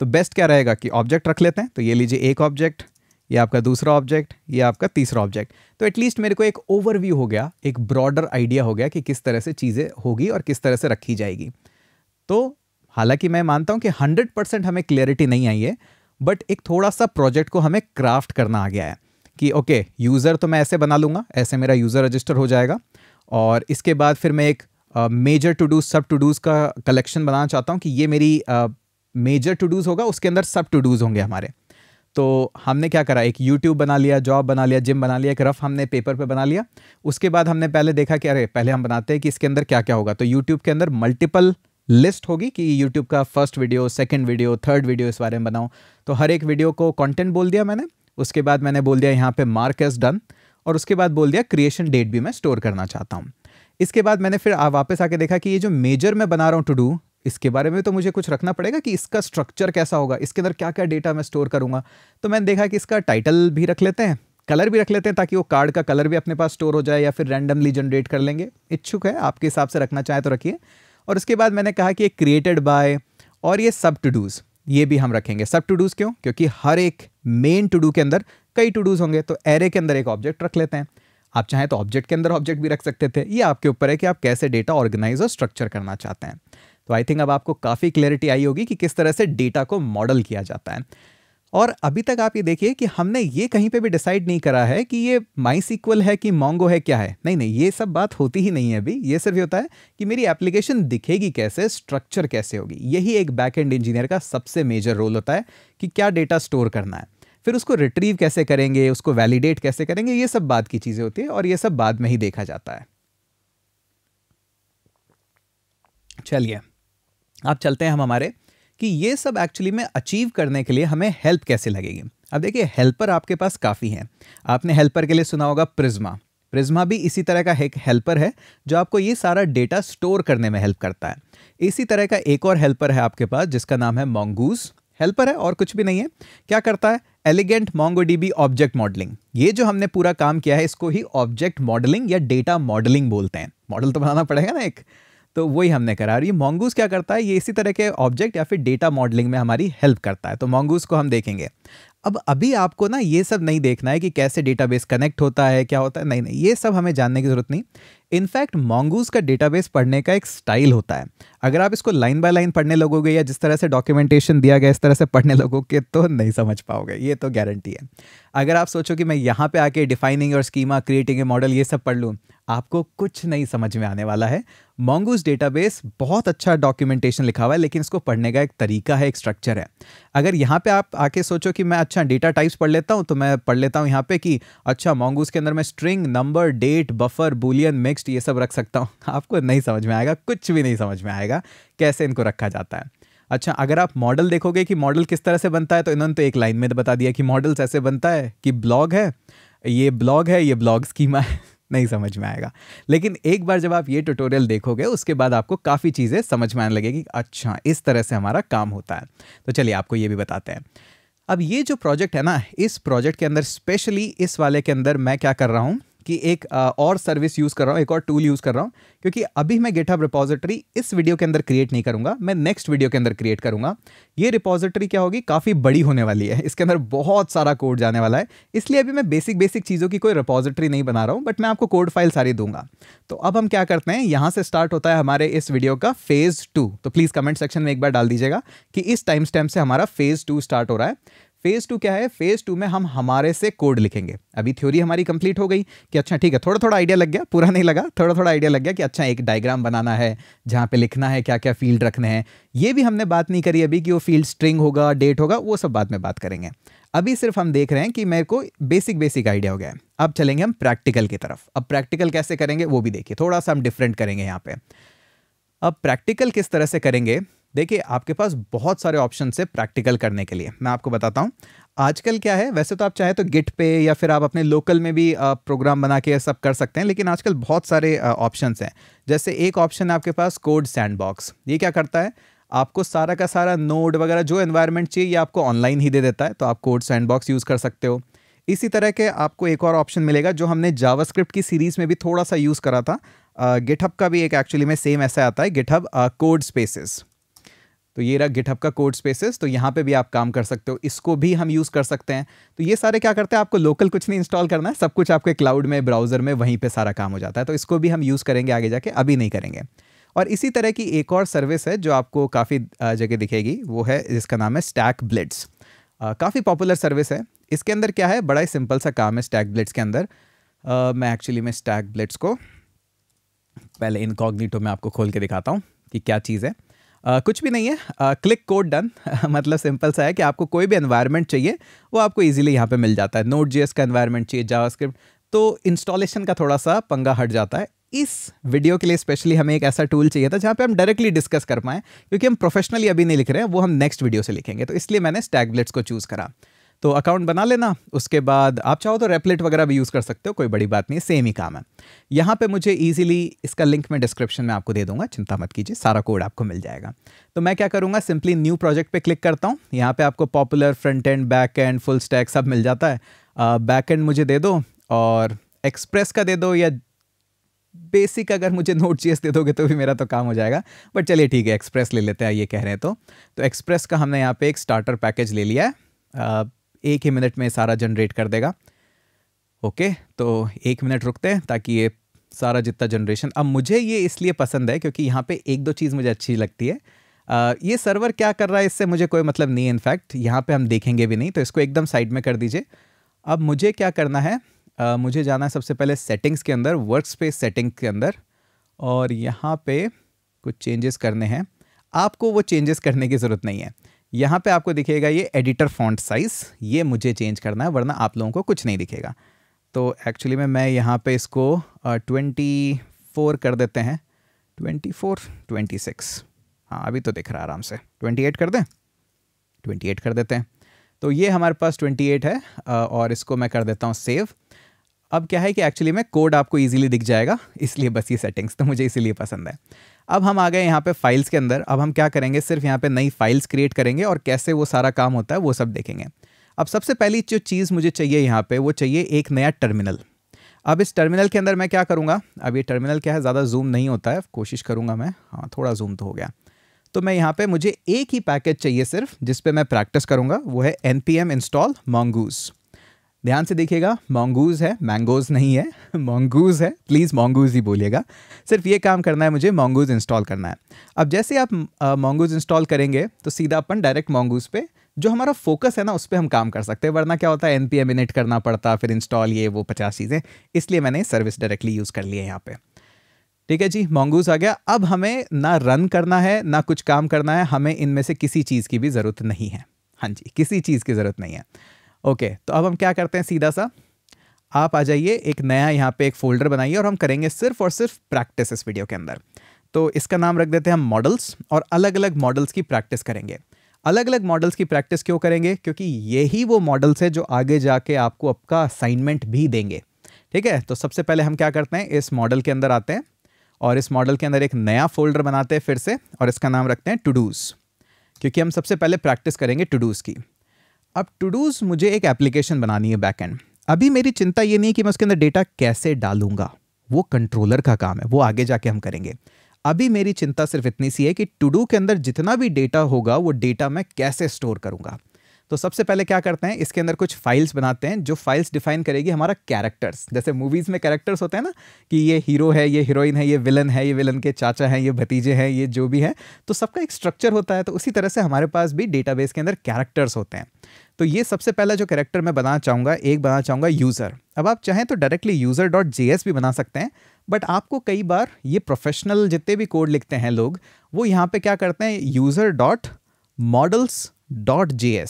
तो बेस्ट क्या रहेगा कि ऑब्जेक्ट रख लेते हैं तो ये लीजिए एक ऑब्जेक्ट ये आपका दूसरा ऑब्जेक्ट ये आपका तीसरा ऑब्जेक्ट तो एटलीस्ट मेरे को एक ओवरव्यू हो गया एक ब्रॉडर आइडिया हो गया कि किस तरह से चीज़ें होगी और किस तरह से रखी जाएगी तो हालांकि मैं मानता हूँ कि हंड्रेड परसेंट हमें क्लियरिटी नहीं आई है बट एक थोड़ा सा प्रोजेक्ट को हमें क्राफ्ट करना आ गया है कि ओके यूज़र तो मैं ऐसे बना लूँगा ऐसे मेरा यूज़र रजिस्टर हो जाएगा और इसके बाद फिर मैं एक मेजर टू डूज सब टू डूज़ का कलेक्शन बनाना चाहता हूँ कि ये मेरी मेजर टू डूज़ होगा उसके अंदर सब टू डूज़ होंगे हमारे तो हमने क्या करा एक यूट्यूब बना लिया जॉब बना लिया जिम बना लिया एक रफ हमने पेपर पे बना लिया उसके बाद हमने पहले देखा कि अरे पहले हम बनाते हैं कि इसके अंदर क्या क्या होगा तो यूट्यूब के अंदर मल्टीपल लिस्ट होगी कि यूट्यूब का first video second video third video इस बारे में बनाओ तो हर एक वीडियो को कॉन्टेंट बोल दिया मैंने उसके बाद मैंने बोल दिया यहाँ पर मार्क एज डन और उसके बाद बोल दिया क्रिएशन डेट भी मैं स्टोर करना चाहता हूँ इसके बाद मैंने फिर वापस आके देखा कि ये जो मेजर मैं बना रहा हूँ टू डू इसके बारे में तो मुझे कुछ रखना पड़ेगा कि इसका स्ट्रक्चर कैसा होगा इसके अंदर क्या क्या डेटा मैं स्टोर करूँगा तो मैंने देखा कि इसका टाइटल भी रख लेते हैं कलर भी रख लेते हैं ताकि वो कार्ड का कलर भी अपने पास स्टोर हो जाए या फिर रैंडमली जनरेट कर लेंगे इच्छुक है आपके हिसाब से रखना चाहें तो रखिए और उसके बाद मैंने कहा कि ये क्रिएटेड बाय और ये सब टू डूज़ ये भी हम रखेंगे सब टू डूज़ क्यों क्योंकि हर एक मेन टू डू के अंदर कई टू डूज़ होंगे तो एरे के अंदर एक ऑब्जेक्ट रख लेते हैं आप चाहें तो ऑब्जेक्ट के अंदर ऑब्जेक्ट भी रख सकते थे ये आपके ऊपर है कि आप कैसे डेटा ऑर्गेनाइज और स्ट्रक्चर करना चाहते हैं तो आई थिंक अब आपको काफ़ी क्लैरिटी आई होगी कि किस तरह से डेटा को मॉडल किया जाता है और अभी तक आप ये देखिए कि हमने ये कहीं पे भी डिसाइड नहीं करा है कि ये माई इक्वल है कि मोंगो है क्या है नहीं नहीं ये सब बात होती ही नहीं है अभी ये सिर्फ होता है कि मेरी एप्लीकेशन दिखेगी कैसे स्ट्रक्चर कैसे होगी यही एक बैक एंड इंजीनियर का सबसे मेजर रोल होता है कि क्या डेटा स्टोर करना है फिर उसको रिट्रीव कैसे करेंगे उसको वैलिडेट कैसे करेंगे ये सब बात की चीज़ें होती है और ये सब बाद में ही देखा जाता है चलिए अब चलते हैं हम हमारे कि ये सब एक्चुअली में अचीव करने के लिए हमें हेल्प कैसे लगेगी अब देखिए हेल्पर आपके पास काफ़ी हैं आपने हेल्पर के लिए सुना होगा प्रिज्मा प्रिज्मा भी इसी तरह का एक हेल्पर है जो आपको ये सारा डेटा स्टोर करने में हेल्प करता है इसी तरह का एक और हेल्पर है आपके पास जिसका नाम है मोंगूस हेल्पर है और कुछ भी नहीं है क्या करता है एलिगेंट मोंगोडीबी ऑब्जेक्ट मॉडलिंग ये जो हमने पूरा काम किया है इसको ही ऑब्जेक्ट मॉडलिंग या डेटा मॉडलिंग बोलते हैं मॉडल तो बनाना पड़ेगा ना एक तो वही हमने करा और ये मोंगूस क्या करता है ये इसी तरह के ऑब्जेक्ट या फिर डेटा मॉडलिंग में हमारी हेल्प करता है तो मोंगूस को हम देखेंगे अब अभी आपको ना ये सब नहीं देखना है कि कैसे डेटाबेस कनेक्ट होता है क्या होता है नहीं नहीं ये सब हमें जानने की ज़रूरत नहीं इनफैक्ट मोंगूस का डेटाबेस पढ़ने का एक स्टाइल होता है अगर आप इसको लाइन बाय लाइन पढ़ने लगोगे या जिस तरह से डॉक्यूमेंटेशन दिया गया इस तरह से पढ़ने लगोगे तो नहीं समझ पाओगे ये तो गारंटी है अगर आप सोचो कि मैं यहाँ पर आके डिफाइनिंग और स्कीमा क्रिएटिंग ए मॉडल ये सब पढ़ लूँ आपको कुछ नहीं समझ में आने वाला है मोंगूस डेटाबेस बहुत अच्छा डॉक्यूमेंटेशन लिखा हुआ है लेकिन इसको पढ़ने का एक तरीका है एक स्ट्रक्चर है अगर यहाँ पे आप आके सोचो कि मैं अच्छा डेटा टाइप्स पढ़ लेता हूँ तो मैं पढ़ लेता हूँ यहाँ पे कि अच्छा मोंगूस के अंदर मैं string number date buffer boolean mixed ये सब रख सकता हूँ आपको नहीं समझ में आएगा कुछ भी नहीं समझ में आएगा कैसे इनको रखा जाता है अच्छा अगर आप मॉडल देखोगे कि मॉडल किस तरह से बनता है तो इन्होंने तो एक लाइन में बता दिया कि मॉडल्स ऐसे बनता है कि ब्लॉग है ये ब्लॉग है ये ब्लॉग स्कीमा है नहीं समझ में आएगा लेकिन एक बार जब आप ये ट्यूटोरियल देखोगे उसके बाद आपको काफ़ी चीज़ें समझ में आने लगेगी अच्छा इस तरह से हमारा काम होता है तो चलिए आपको ये भी बताते हैं अब ये जो प्रोजेक्ट है ना इस प्रोजेक्ट के अंदर स्पेशली इस वाले के अंदर मैं क्या कर रहा हूँ कि एक और सर्विस यूज़ कर रहा हूँ एक और टूल यूज़ कर रहा हूँ क्योंकि अभी मैं गेटअप रिपोजिटरी इस वीडियो के अंदर क्रिएट नहीं करूँगा मैं नेक्स्ट वीडियो के अंदर क्रिएट करूँगा ये रिपोजिटरी क्या होगी काफ़ी बड़ी होने वाली है इसके अंदर बहुत सारा कोड जाने वाला है इसलिए अभी मैं बेसिक बेसिक चीज़ों की कोई रिपोजिटरी नहीं बना रहा हूँ बट मैं आपको कोड फाइल सारी दूंगा तो अब हम क्या करते हैं यहाँ से स्टार्ट होता है हमारे इस वीडियो का फेज़ टू तो प्लीज़ कमेंट सेक्शन में एक बार डाल दीजिएगा कि इस टाइम स्टैम्प से हमारा फेज़ टू स्टार्ट हो रहा है फेज टू क्या है फेज टू में हम हमारे से कोड लिखेंगे अभी थ्योरी हमारी कंप्लीट हो गई कि अच्छा ठीक है थोड़ा थोड़ा आइडिया लग गया पूरा नहीं लगा थोड़ा थोड़ा आइडिया लग गया कि अच्छा एक डायग्राम बनाना है जहाँ पे लिखना है क्या क्या फील्ड रखने हैं ये भी हमने बात नहीं करी अभी कि वो फील्ड स्ट्रिंग होगा डेट होगा वो सब बाद में बात करेंगे अभी सिर्फ हम देख रहे हैं कि मेरे को बेसिक बेसिक आइडिया हो गया है अब चलेंगे हम प्रैक्टिकल की तरफ अब प्रैक्टिकल कैसे करेंगे वो भी देखिए थोड़ा सा हम डिफरेंट करेंगे यहाँ पे अब प्रैक्टिकल किस तरह से करेंगे देखिए आपके पास बहुत सारे ऑप्शन है प्रैक्टिकल करने के लिए मैं आपको बताता हूँ आजकल क्या है वैसे तो आप चाहे तो गिट पे या फिर आप अपने लोकल में भी प्रोग्राम बना के सब कर सकते हैं लेकिन आजकल बहुत सारे ऑप्शन हैं जैसे एक ऑप्शन है आपके पास कोड सैंडबॉक्स ये क्या करता है आपको सारा का सारा नोड वगैरह जो एनवायरनमेंट चाहिए ये आपको ऑनलाइन ही दे देता है तो आप कोड सैंडबॉक्स यूज़ कर सकते हो इसी तरह के आपको एक और ऑप्शन मिलेगा जो हमने जावास्क्रिप्ट की सीरीज़ में भी थोड़ा सा यूज़ करा था गिटहब का भी एक एक्चुअली में सेम ऐसा आता है गिटहब कोड स्पेसिस तो ये रहा गिटहब का कोड स्पेसेस तो यहाँ पे भी आप काम कर सकते हो इसको भी हम यूज़ कर सकते हैं तो ये सारे क्या करते हैं आपको लोकल कुछ नहीं इंस्टॉल करना है सब कुछ आपके क्लाउड में ब्राउज़र में वहीं पे सारा काम हो जाता है तो इसको भी हम यूज़ करेंगे आगे जाके अभी नहीं करेंगे और इसी तरह की एक और सर्विस है जो आपको काफ़ी जगह दिखेगी वो है जिसका नाम है स्टैक ब्लिट्स काफ़ी पॉपुलर सर्विस है इसके अंदर क्या है बड़ा ही सिंपल सा काम है स्टैक ब्लिट्स के अंदर मैं एक्चुअली मैं स्टैक ब्लिट्स को पहले इनकॉग्निटो में आपको खोल के दिखाता हूँ कि क्या चीज़ है कुछ भी नहीं है क्लिक कोड डन मतलब सिंपल सा है कि आपको कोई भी एनवायरनमेंट चाहिए वो आपको इजीली यहाँ पे मिल जाता है नोट जी का एनवायरनमेंट चाहिए जावास्क्रिप्ट तो इंस्टॉलेशन का थोड़ा सा पंगा हट जाता है इस वीडियो के लिए स्पेशली हमें एक ऐसा टूल चाहिए था जहाँ पे हम डायरेक्टली डिस्कस कर पाएँ क्योंकि हम प्रोफेशनली अभी नहीं लिख रहे हैं वो हम नेक्स्ट वीडियो से लिखेंगे तो इसलिए मैंने स्टैगलेट्स को चूज़ करा तो अकाउंट बना लेना उसके बाद आप चाहो तो रेपलेट वगैरह भी यूज़ कर सकते हो कोई बड़ी बात नहीं सेम ही काम है यहाँ पे मुझे ईजिली इसका लिंक मैं डिस्क्रिप्शन में आपको दे दूंगा चिंता मत कीजिए सारा कोड आपको मिल जाएगा तो मैं क्या करूँगा सिंपली न्यू प्रोजेक्ट पर क्लिक करता हूँ यहाँ पर आपको popular front end back end full stack सब मिल जाता है बैक uh, एंड मुझे दे दो और एक्सप्रेस का दे दो या बेसिक अगर मुझे नोट चीज दे दोगे तो भी मेरा तो काम हो जाएगा बट चलिए ठीक है एक्सप्रेस ले लेते हैं ये कह रहे हैं तो तो एक्सप्रेस का हमने यहाँ पे एक स्टार्टर पैकेज ले लिया है एक ही मिनट में सारा जनरेट कर देगा ओके तो एक मिनट रुकते हैं ताकि ये सारा जितना जनरेशन अब मुझे ये इसलिए पसंद है क्योंकि यहाँ पे एक दो चीज़ मुझे अच्छी लगती है आ, ये सर्वर क्या कर रहा है इससे मुझे कोई मतलब नहीं इनफैक्ट यहाँ पे हम देखेंगे भी नहीं तो इसको एकदम साइड में कर दीजिए अब मुझे क्या करना है आ, मुझे जाना है सबसे पहले सेटिंग्स के अंदर वर्क स्पेस सेटिंग के अंदर और यहाँ पे कुछ चेंजेस करने हैं आपको वो चेंजेस करने की ज़रूरत नहीं है यहाँ पे आपको दिखेगा ये एडिटर फॉन्ट साइज़ ये मुझे चेंज करना है वरना आप लोगों को कुछ नहीं दिखेगा तो एक्चुअली में मैं यहाँ पे इसको ट्वेंटी फोर कर देते हैं ट्वेंटी फोर ट्वेंटी सिक्स हाँ अभी तो दिख रहा है आराम से ट्वेंटी एट कर दें ट्वेंटी एट कर देते हैं तो ये हमारे पास ट्वेंटी एट है और इसको मैं कर देता हूँ सेव अब क्या है कि एक्चुअली में कोड आपको ईजिली दिख जाएगा इसलिए बस ये सेटिंग्स तो मुझे इसीलिए पसंद है अब हम आ गए यहाँ पे फाइल्स के अंदर अब हम क्या करेंगे सिर्फ यहाँ पे नई फाइल्स क्रिएट करेंगे और कैसे वो सारा काम होता है वो सब देखेंगे अब सबसे पहली जो चीज़ मुझे चाहिए यहाँ पे वो चाहिए एक नया टर्मिनल अब इस टर्मिनल के अंदर मैं क्या करूँगा अब ये टर्मिनल क्या है ज़्यादा जूम नहीं होता है कोशिश करूँगा मैं हाँ थोड़ा जूम तो हो गया तो मैं यहाँ पर मुझे एक ही पैकेज चाहिए सिर्फ जिस मैं प्रैक्टिस करूँगा वो है एन एम इंस्टॉल मॉन्गूज़ ध्यान से देखिएगा मोंगूज है मैंगोज नहीं है मोंगूज है प्लीज़ मोंगूज ही बोलिएगा सिर्फ ये काम करना है मुझे मोंगूज इंस्टॉल करना है अब जैसे आप मोंगूज इंस्टॉल करेंगे तो सीधा अपन डायरेक्ट मोंगूज पे जो हमारा फोकस है ना उस पर हम काम कर सकते हैं वरना क्या होता है एन पी एम इनिट करना पड़ता फिर इंस्टॉल ये वो पचास चीज़ें इसलिए मैंने सर्विस डायरेक्टली यूज़ कर लिया है यहाँ पर ठीक है जी मोंगूज आ गया अब हमें ना रन करना है ना कुछ काम करना है हमें इनमें से किसी चीज़ की भी ज़रूरत नहीं है हाँ जी किसी चीज़ की ज़रूरत नहीं है ओके तो अब हम क्या करते हैं सीधा सा आप आ जाइए एक नया यहाँ पे एक फोल्डर बनाइए और हम करेंगे सिर्फ और सिर्फ प्रैक्टिस इस वीडियो के अंदर तो इसका नाम रख देते हैं हम मॉडल्स और अलग अलग मॉडल्स की प्रैक्टिस करेंगे अलग अलग मॉडल्स की प्रैक्टिस क्यों करेंगे क्योंकि यही वो मॉडल्स है जो आगे जाके आपको आपका असाइनमेंट भी देंगे ठीक है तो सबसे पहले हम क्या करते हैं इस मॉडल के अंदर आते हैं और इस मॉडल के अंदर एक नया फोल्डर बनाते हैं फिर से और इसका नाम रखते हैं टू डूज़ क्योंकि हम सबसे पहले प्रैक्टिस करेंगे टू डूज़ की अब टू डूज मुझे एक एप्लीकेशन बनानी है बैक एंड अभी मेरी चिंता ये नहीं है कि मैं उसके अंदर डेटा कैसे डालूंगा वो कंट्रोलर का काम है वो आगे जाके हम करेंगे अभी मेरी चिंता सिर्फ इतनी सी है कि टू डू के अंदर जितना भी डेटा होगा वो डेटा मैं कैसे स्टोर करूंगा तो सबसे पहले क्या करते हैं इसके अंदर कुछ फाइल्स बनाते हैं जो फाइल्स डिफाइन करेगी हमारा कैरेक्टर्स जैसे मूवीज़ में कैरेक्टर्स होते हैं ना कि ये हीरो है ये हीरोइन है ये विलन है ये विलन के चाचा हैं ये भतीजे हैं ये जो भी है तो सबका एक स्ट्रक्चर होता है तो उसी तरह से हमारे पास भी डेटाबेस के अंदर कैरेक्टर्स होते हैं तो ये सबसे पहला जो करेक्टर मैं बनाना चाहूँगा एक बनाना चाहूँगा यूज़र अब आप चाहें तो डायरेक्टली यूज़र डॉट जे भी बना सकते हैं बट आपको कई बार ये प्रोफेशनल जितने भी कोड लिखते हैं लोग वो यहाँ पे क्या करते हैं user dot models dot J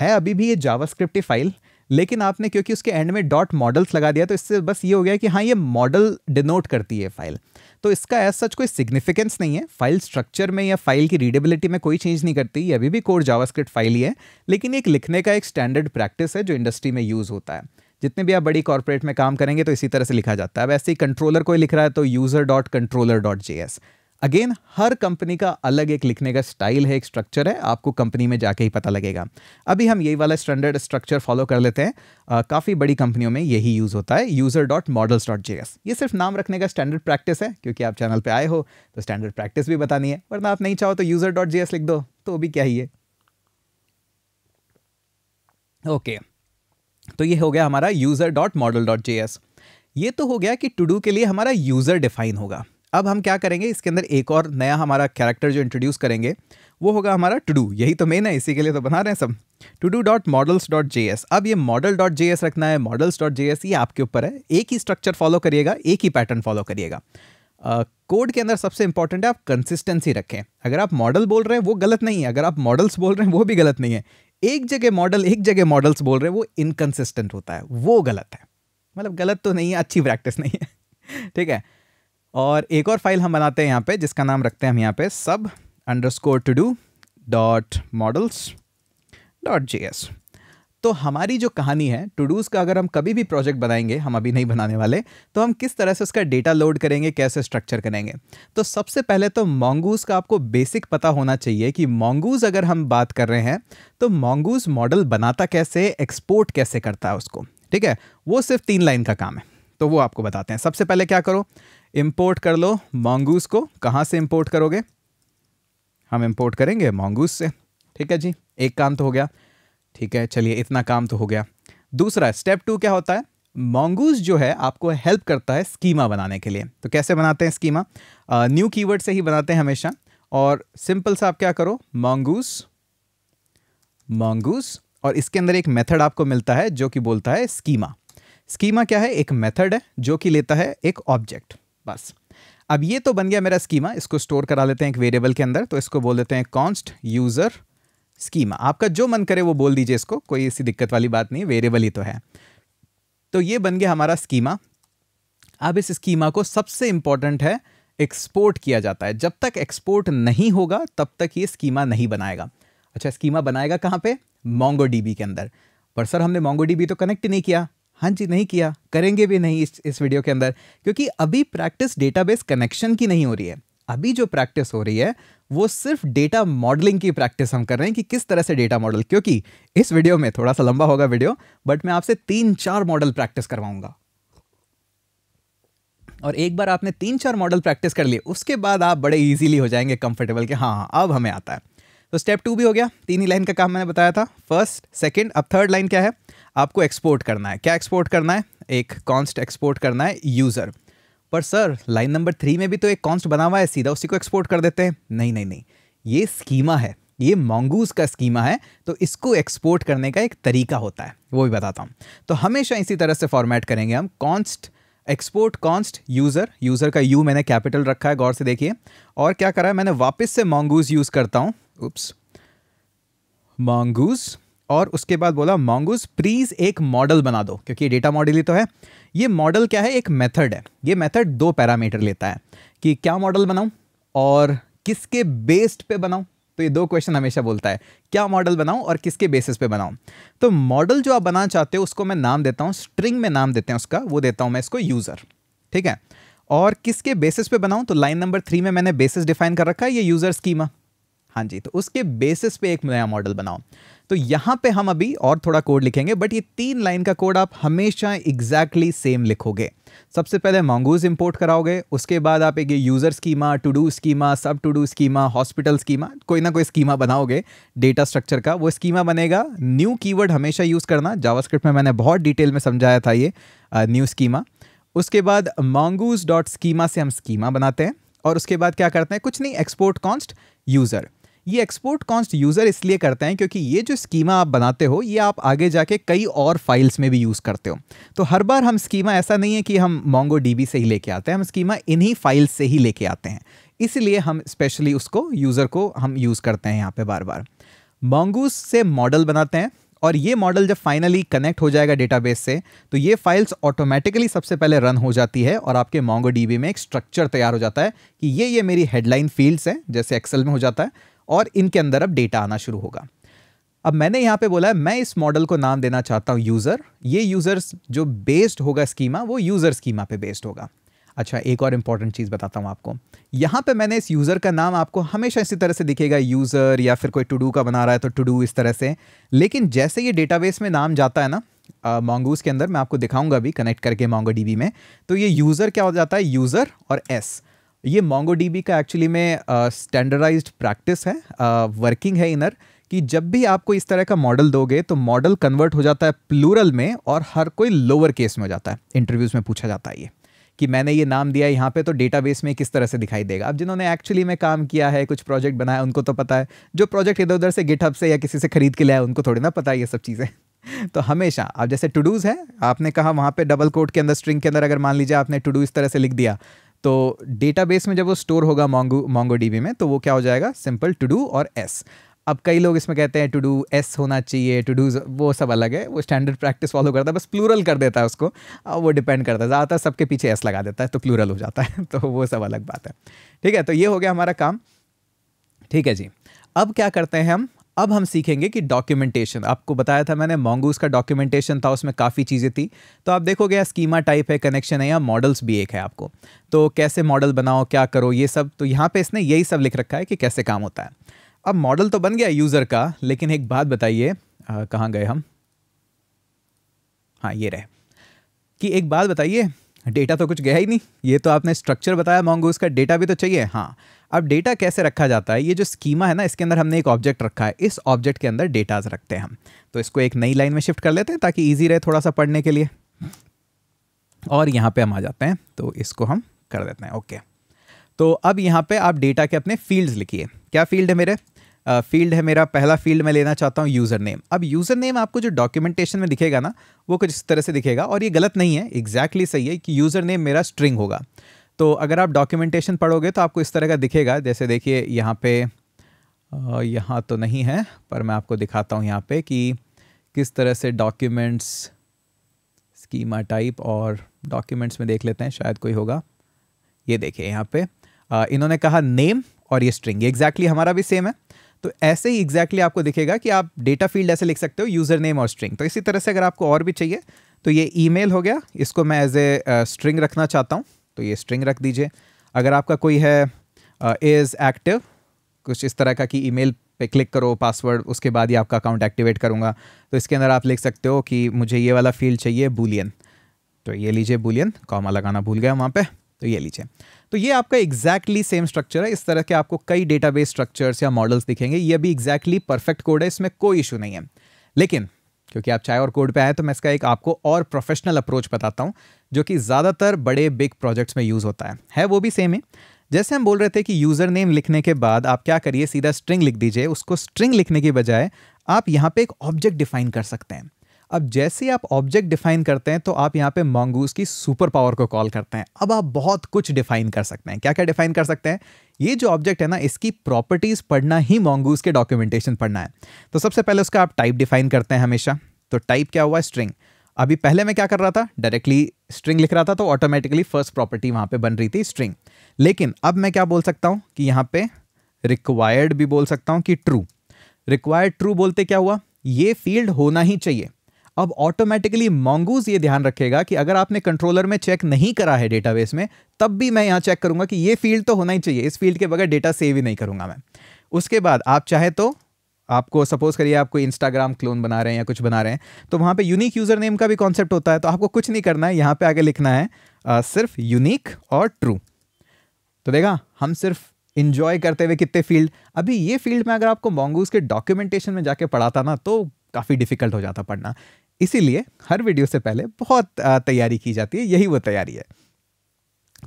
है अभी भी ये जावा फाइल लेकिन आपने क्योंकि उसके एंड में डॉट मॉडल्स लगा दिया तो इससे बस ये हो गया कि हाँ ये मॉडल डिनोट करती है फाइल तो इसका एज सच कोई सिग्निफिकेंस नहीं है फाइल स्ट्रक्चर में या फाइल की रीडेबिलिटी में कोई चेंज नहीं करती ये अभी भी कोर जावास्क्रिप्ट फाइल ही है लेकिन एक लिखने का एक स्टैंडर्ड प्रैक्टिस है जो इंडस्ट्री में यूज़ होता है जितने भी आप बड़ी कॉर्पोरेट में काम करेंगे तो इसी तरह से लिखा जाता है अब ऐसे ही कंट्रोलर कोई लिख रहा है तो user dot controller dot J S again हर कंपनी का अलग एक लिखने का स्टाइल है एक स्ट्रक्चर है आपको कंपनी में जाके ही पता लगेगा अभी हम यही वाला स्टैंडर्ड स्ट्रक्चर फॉलो कर लेते हैं काफ़ी बड़ी कंपनियों में यही यूज़ होता है user dot models dot J S ये सिर्फ नाम रखने का स्टैंडर्ड प्रैक्टिस है क्योंकि आप चैनल पर आए हो तो स्टैंडर्ड प्रैक्टिस भी बतानी है वरना आप नहीं चाहो तो यूज़र डॉट जे एस लिख दो तो भी क्या ही है ओके तो ये हो गया हमारा user dot model dot J S ये तो हो गया कि टू डू के लिए हमारा यूज़र डिफाइन होगा अब हम क्या करेंगे इसके अंदर एक और नया हमारा कैरेक्टर जो इंट्रोड्यूस करेंगे वो होगा हमारा टू डू यही तो मेन है इसी के लिए तो बना रहे हैं sub to do dot models dot J S अब ये मॉडल डॉट जे एस रखना है मॉडल्स डॉट जे एस ये आपके ऊपर है एक ही स्ट्रक्चर फॉलो करिएगा एक ही पैटर्न फॉलो करिएगा कोड uh, के अंदर सबसे इंपॉर्टेंट है आप कंसिस्टेंसी रखें अगर आप मॉडल बोल रहे हैं वो गलत नहीं है अगर आप मॉडल्स बोल रहे हैं वो भी गलत नहीं है एक जगह मॉडल एक जगह मॉडल्स बोल रहे हैं वो इनकन्सिस्टेंट होता है वो गलत है मतलब गलत तो नहीं है अच्छी प्रैक्टिस नहीं है ठीक है और एक और फाइल हम बनाते हैं यहाँ पे जिसका नाम रखते हैं हम यहाँ पे sub underscore to do dot models dot J S तो हमारी जो कहानी है टू डूज़ का अगर हम कभी भी प्रोजेक्ट बनाएंगे हम अभी नहीं बनाने वाले तो हम किस तरह से उसका डेटा लोड करेंगे कैसे स्ट्रक्चर करेंगे तो सबसे पहले तो मोंगूज का आपको बेसिक पता होना चाहिए कि मोंगूज अगर हम बात कर रहे हैं तो मोंगूज मॉडल बनाता कैसे एक्सपोर्ट कैसे करता है उसको ठीक है वो सिर्फ तीन लाइन का काम है तो वो आपको बताते हैं सबसे पहले क्या करो इम्पोर्ट कर लो मोंगूस को कहाँ से इम्पोर्ट करोगे हम इम्पोर्ट करेंगे मोंगूस से ठीक है जी एक काम तो हो गया ठीक है चलिए इतना काम तो हो गया दूसरा स्टेप टू क्या होता है मोंगूस जो है आपको हेल्प करता है स्कीमा बनाने के लिए तो कैसे बनाते हैं स्कीमा न्यू कीवर्ड से ही बनाते हैं हमेशा और सिंपल सा आप क्या करो मोंगूस मोंगूस और इसके अंदर एक मेथड आपको मिलता है जो कि बोलता है स्कीमा स्कीमा क्या है एक मेथड है जो कि लेता है एक ऑब्जेक्ट बस अब ये तो बन गया मेरा स्कीमा इसको स्टोर करा लेते हैं एक वेरिएबल के अंदर तो इसको बोल देते हैं कॉन्स्ट यूज़र स्कीमा आपका जो मन करे वो बोल दीजिए इसको कोई ऐसी दिक्कत वाली बात नहीं वेरिएबल ही तो है तो ये बन गया हमारा स्कीमा अब इस स्कीमा को सबसे इंपॉर्टेंट है एक्सपोर्ट किया जाता है जब तक एक्सपोर्ट नहीं होगा तब तक ये स्कीमा नहीं बनाएगा अच्छा स्कीमा बनाएगा कहाँ पे मोंगो के अंदर पर सर हमने मोंगो तो कनेक्ट नहीं किया हाँ जी नहीं किया करेंगे भी नहीं इस इस वीडियो के अंदर क्योंकि अभी प्रैक्टिस डेटाबेस कनेक्शन की नहीं हो रही है अभी जो प्रैक्टिस हो रही है वो सिर्फ डेटा मॉडलिंग की प्रैक्टिस हम कर रहे हैं कि किस तरह से डेटा मॉडल क्योंकि इस वीडियो में थोड़ा सा लंबा होगा वीडियो बट मैं आपसे तीन चार मॉडल प्रैक्टिस करवाऊंगा और एक बार आपने तीन चार मॉडल प्रैक्टिस कर लिए उसके बाद आप बड़े ईजिली हो जाएंगे कंफर्टेबल के हाँ हाँ अब हमें आता है तो स्टेप टू भी हो गया तीन ही लाइन का काम मैंने बताया था फर्स्ट सेकेंड अब थर्ड लाइन क्या है आपको एक्सपोर्ट करना है क्या एक्सपोर्ट करना है एक कॉन्स्ट एक्सपोर्ट करना है यूज़र पर सर लाइन नंबर थ्री में भी तो एक कॉन्स्ट बना हुआ है सीधा उसी को एक्सपोर्ट कर देते हैं नहीं नहीं नहीं ये स्कीमा है ये मोंगूस का स्कीमा है तो इसको एक्सपोर्ट करने का एक तरीका होता है वो भी बताता हूँ तो हमेशा इसी तरह से फॉर्मेट करेंगे हम const export const user user का यू मैंने कैपिटल रखा है गौर से देखिए और क्या करा है मैंने वापस से मोंगूस यूज़ करता हूँ उप्स मोंगूज़ और उसके बाद बोला मोंगूस प्लीज़ एक मॉडल बना दो क्योंकि ये डेटा मॉडल ही तो है ये मॉडल क्या है एक मेथड है ये मेथड दो पैरामीटर लेता है कि क्या मॉडल बनाऊँ और किसके बेस्ड पे बनाऊँ तो ये दो क्वेश्चन हमेशा बोलता है क्या मॉडल बनाऊँ और किसके बेसिस पे बनाऊँ तो मॉडल जो आप बनाना चाहते हो उसको मैं नाम देता हूँ स्ट्रिंग में नाम देते हैं उसका वो देता हूँ मैं इसको यूज़र ठीक है और किसके बेसिस पे बनाऊँ तो लाइन नंबर थ्री में मैंने बेसिस डिफाइन कर रखा है ये यूज़र स्कीमा हाँ जी तो उसके बेसिस पे एक नया मॉडल बनाऊं तो यहां पे हम अभी और थोड़ा कोड लिखेंगे बट ये तीन लाइन का कोड आप हमेशा एग्जैक्टली सेम लिखोगे सबसे पहले मोंगूज इंपोर्ट कराओगे उसके बाद आप एक user schema to do schema sub to do schema hospital schema कोई ना कोई स्कीमा बनाओगे डेटा स्ट्रक्चर का वो स्कीमा बनेगा न्यू कीवर्ड हमेशा यूज़ करना जावास्क्रिप्ट में मैंने बहुत डिटेल में समझाया था ये न्यू स्कीमा उसके बाद मोंगूज डॉट स्कीमा से हम स्कीमा बनाते हैं और उसके बाद क्या करते हैं कुछ नहीं एक्सपोर्ट कॉन्स्ट यूज़र ये एक्सपोर्ट कॉन्स्ट यूज़र इसलिए करते हैं क्योंकि ये जो स्कीमा आप बनाते हो ये आप आगे जाके कई और फाइल्स में भी यूज़ करते हो तो हर बार हम स्कीमा ऐसा नहीं है कि हम मोंगो डीबी से ही लेके आते हैं हम स्कीमा इन्हीं फाइल्स से ही लेके आते हैं इसलिए हम स्पेशली उसको यूज़र को हम यूज़ करते हैं यहाँ पे बार बार मोंगूस से मॉडल बनाते हैं और ये मॉडल जब फाइनली कनेक्ट हो जाएगा डेटाबेस से तो ये फाइल्स ऑटोमेटिकली सबसे पहले रन हो जाती है और आपके मोंगो में एक स्ट्रक्चर तैयार हो जाता है कि ये ये मेरी हेडलाइन फील्ड्स हैं जैसे एक्सेल में हो जाता है और इनके अंदर अब डेटा आना शुरू होगा अब मैंने यहाँ पे बोला है मैं इस मॉडल को नाम देना चाहता हूँ यूज़र ये यूज़र्स जो बेस्ड होगा स्कीमा वो यूज़र स्कीमा पे बेस्ड होगा अच्छा एक और इम्पॉर्टेंट चीज़ बताता हूँ आपको यहाँ पे मैंने इस यूज़र का नाम आपको हमेशा इसी तरह से दिखेगा यूज़र या फिर कोई टू डू का बना रहा है तो टू डू इस तरह से लेकिन जैसे ये डेटाबेस में नाम जाता है ना मोंगूज के अंदर मैं आपको दिखाऊंगा भी कनेक्ट करके मोंगो में तो ये यूज़र क्या हो जाता है यूज़र और एस ये मोंगो का एक्चुअली में स्टैंडर्डाइज प्रैक्टिस है वर्किंग है इनर कि जब भी आपको इस तरह का मॉडल दोगे तो मॉडल कन्वर्ट हो जाता है प्लूरल में और हर कोई लोअर केस में हो जाता है इंटरव्यूज़ में पूछा जाता है ये कि मैंने ये नाम दिया यहाँ पे तो डेटाबेस में किस तरह से दिखाई देगा अब जिन्होंने एक्चुअली में काम किया है कुछ प्रोजेक्ट बनाया उनको तो पता है जो प्रोजेक्ट इधर उधर से गिटहब से या किसी से खरीद के लिया है उनको थोड़ी ना पता है ये सब चीज़ें तो हमेशा आप जैसे टू डूज़ है आपने कहा वहाँ पे डबल कोट के अंदर स्ट्रिंग के अंदर अगर मान लीजिए आपने टू डू इस तरह से लिख दिया तो डेटाबेस में जब वो स्टोर होगा मोंगो मोंगो डीबी में तो वो क्या हो जाएगा सिंपल टू डू और एस अब कई लोग इसमें कहते हैं टू डू एस होना चाहिए टू डू वो सब अलग है वो स्टैंडर्ड प्रैक्टिस फॉलो करता है बस प्लूरल कर देता है उसको वो डिपेंड करता है ज़्यादातर सबके पीछे एस लगा देता है तो प्लूरल हो जाता है तो वो सब अलग बात है ठीक है तो ये हो गया हमारा काम ठीक है जी अब क्या करते हैं हम अब हम सीखेंगे कि डॉक्यूमेंटेशन आपको बताया था मैंने मोंगूस का डॉक्यूमेंटेशन था उसमें काफ़ी चीज़ें थी तो आप देखोगे यहाँ स्कीमा टाइप है कनेक्शन है या मॉडल्स भी एक है आपको तो कैसे मॉडल बनाओ क्या करो ये सब तो यहाँ पे इसने यही सब लिख रखा है कि कैसे काम होता है अब मॉडल तो बन गया यूज़र का लेकिन एक बात बताइए कहाँ गए हम हाँ ये रहे कि एक बात बताइए डेटा तो कुछ गया ही नहीं ये तो आपने स्ट्रक्चर बताया मोंगूस का डेटा भी तो चाहिए हाँ अब डेटा कैसे रखा जाता है ये जो स्कीमा है ना इसके अंदर हमने एक ऑब्जेक्ट रखा है इस ऑब्जेक्ट के अंदर डेटाज रखते हैं हम तो इसको एक नई लाइन में शिफ्ट कर लेते हैं ताकि ईजी रहे थोड़ा सा पढ़ने के लिए और यहाँ पर हम आ जाते हैं तो इसको हम कर देते हैं ओके तो अब यहाँ पर आप डेटा के अपने फील्ड्स लिखिए क्या फील्ड है मेरे फील्ड है मेरा पहला फील्ड मैं लेना चाहता हूँ यूज़र नेम अब यूज़र नेम आपको जो डॉक्यूमेंटेशन में दिखेगा ना वो कुछ इस तरह से दिखेगा और ये गलत नहीं है एग्जैक्टली exactly सही है कि यूज़र नेम मेरा स्ट्रिंग होगा तो अगर आप डॉक्यूमेंटेशन पढ़ोगे तो आपको इस तरह का दिखेगा जैसे देखिए यहाँ पे यहाँ तो नहीं है पर मैं आपको दिखाता हूँ यहाँ पे कि किस तरह से डॉक्यूमेंट्स स्कीमा टाइप और डॉक्यूमेंट्स में देख लेते हैं शायद कोई होगा ये देखिए यहाँ पे इन्होंने कहा नेम और ये स्ट्रिंग एग्जैक्टली exactly हमारा भी सेम है तो ऐसे ही एग्जैक्टली exactly आपको दिखेगा कि आप डेटा फील्ड ऐसे लिख सकते हो यूज़र नेम और स्ट्रिंग तो इसी तरह से अगर आपको और भी चाहिए तो ये ईमेल हो गया इसको मैं एज ए स्ट्रिंग रखना चाहता हूँ तो ये स्ट्रिंग रख दीजिए अगर आपका कोई है इज़ uh, एक्टिव कुछ इस तरह का कि ईमेल पे क्लिक करो पासवर्ड उसके बाद ही आपका अकाउंट एक्टिवेट करूँगा तो इसके अंदर आप लिख सकते हो कि मुझे ये वाला फील्ड चाहिए बुलियन तो ये लीजिए बुलियन कॉमा लगाना भूल गया वहाँ पर तो ये लीजिए तो ये आपका एग्जैक्टली सेम स्ट्रक्चर है इस तरह के आपको कई डेटाबेस स्ट्रक्चर्स या मॉडल्स दिखेंगे ये भी एग्जैक्टली परफेक्ट कोड है इसमें कोई इशू नहीं है लेकिन क्योंकि आप चाय और कोड पे आए तो मैं इसका एक आपको और प्रोफेशनल अप्रोच बताता हूँ जो कि ज़्यादातर बड़े बिग प्रोजेक्ट्स में यूज़ होता है है वो भी सेम है जैसे हम बोल रहे थे कि यूज़र नेम लिखने के बाद आप क्या करिए सीधा स्ट्रिंग लिख दीजिए उसको स्ट्रिंग लिखने के बजाय आप यहाँ पे एक ऑब्जेक्ट डिफाइन कर सकते हैं अब जैसे ही आप ऑब्जेक्ट डिफाइन करते हैं तो आप यहाँ पे मॉन्गूस की सुपर पावर को कॉल करते हैं अब आप बहुत कुछ डिफाइन कर सकते हैं क्या क्या डिफाइन कर सकते हैं ये जो ऑब्जेक्ट है ना इसकी प्रॉपर्टीज़ पढ़ना ही मॉन्गूस के डॉक्यूमेंटेशन पढ़ना है तो सबसे पहले उसका आप टाइप डिफाइन करते हैं हमेशा तो टाइप क्या हुआ स्ट्रिंग अभी पहले मैं क्या कर रहा था डायरेक्टली स्ट्रिंग लिख रहा था तो ऑटोमेटिकली फर्स्ट प्रॉपर्टी वहाँ पर बन रही थी स्ट्रिंग लेकिन अब मैं क्या बोल सकता हूँ कि यहाँ पे रिक्वायर्ड भी बोल सकता हूँ कि ट्रू रिक्वायर्ड ट्रू बोलते क्या हुआ ये फील्ड होना ही चाहिए अब ऑटोमेटिकली मोंगूज ये ध्यान रखेगा कि अगर आपने कंट्रोलर में चेक नहीं करा है डेटाबेस में तब भी मैं यहाँ चेक करूंगा कि ये फील्ड तो होना ही चाहिए इस फील्ड के बगैर डेटा सेव ही नहीं करूंगा मैं उसके बाद आप चाहे तो आपको सपोज करिए आप कोई इंस्टाग्राम क्लोन बना रहे हैं या कुछ बना रहे हैं तो वहाँ पे यूनिक यूज़र नेम का भी कॉन्सेप्ट होता है तो आपको कुछ नहीं करना है यहाँ पे आगे लिखना है आ, सिर्फ यूनिक और ट्रू तो देखा हम सिर्फ इन्जॉय करते हुए कितने फील्ड अभी ये फील्ड में अगर आपको मोंगूज के डॉक्यूमेंटेशन में जाके पढ़ाता ना तो काफ़ी डिफिकल्ट हो जाता पढ़ना इसीलिए हर वीडियो से पहले बहुत तैयारी की जाती है यही वो तैयारी है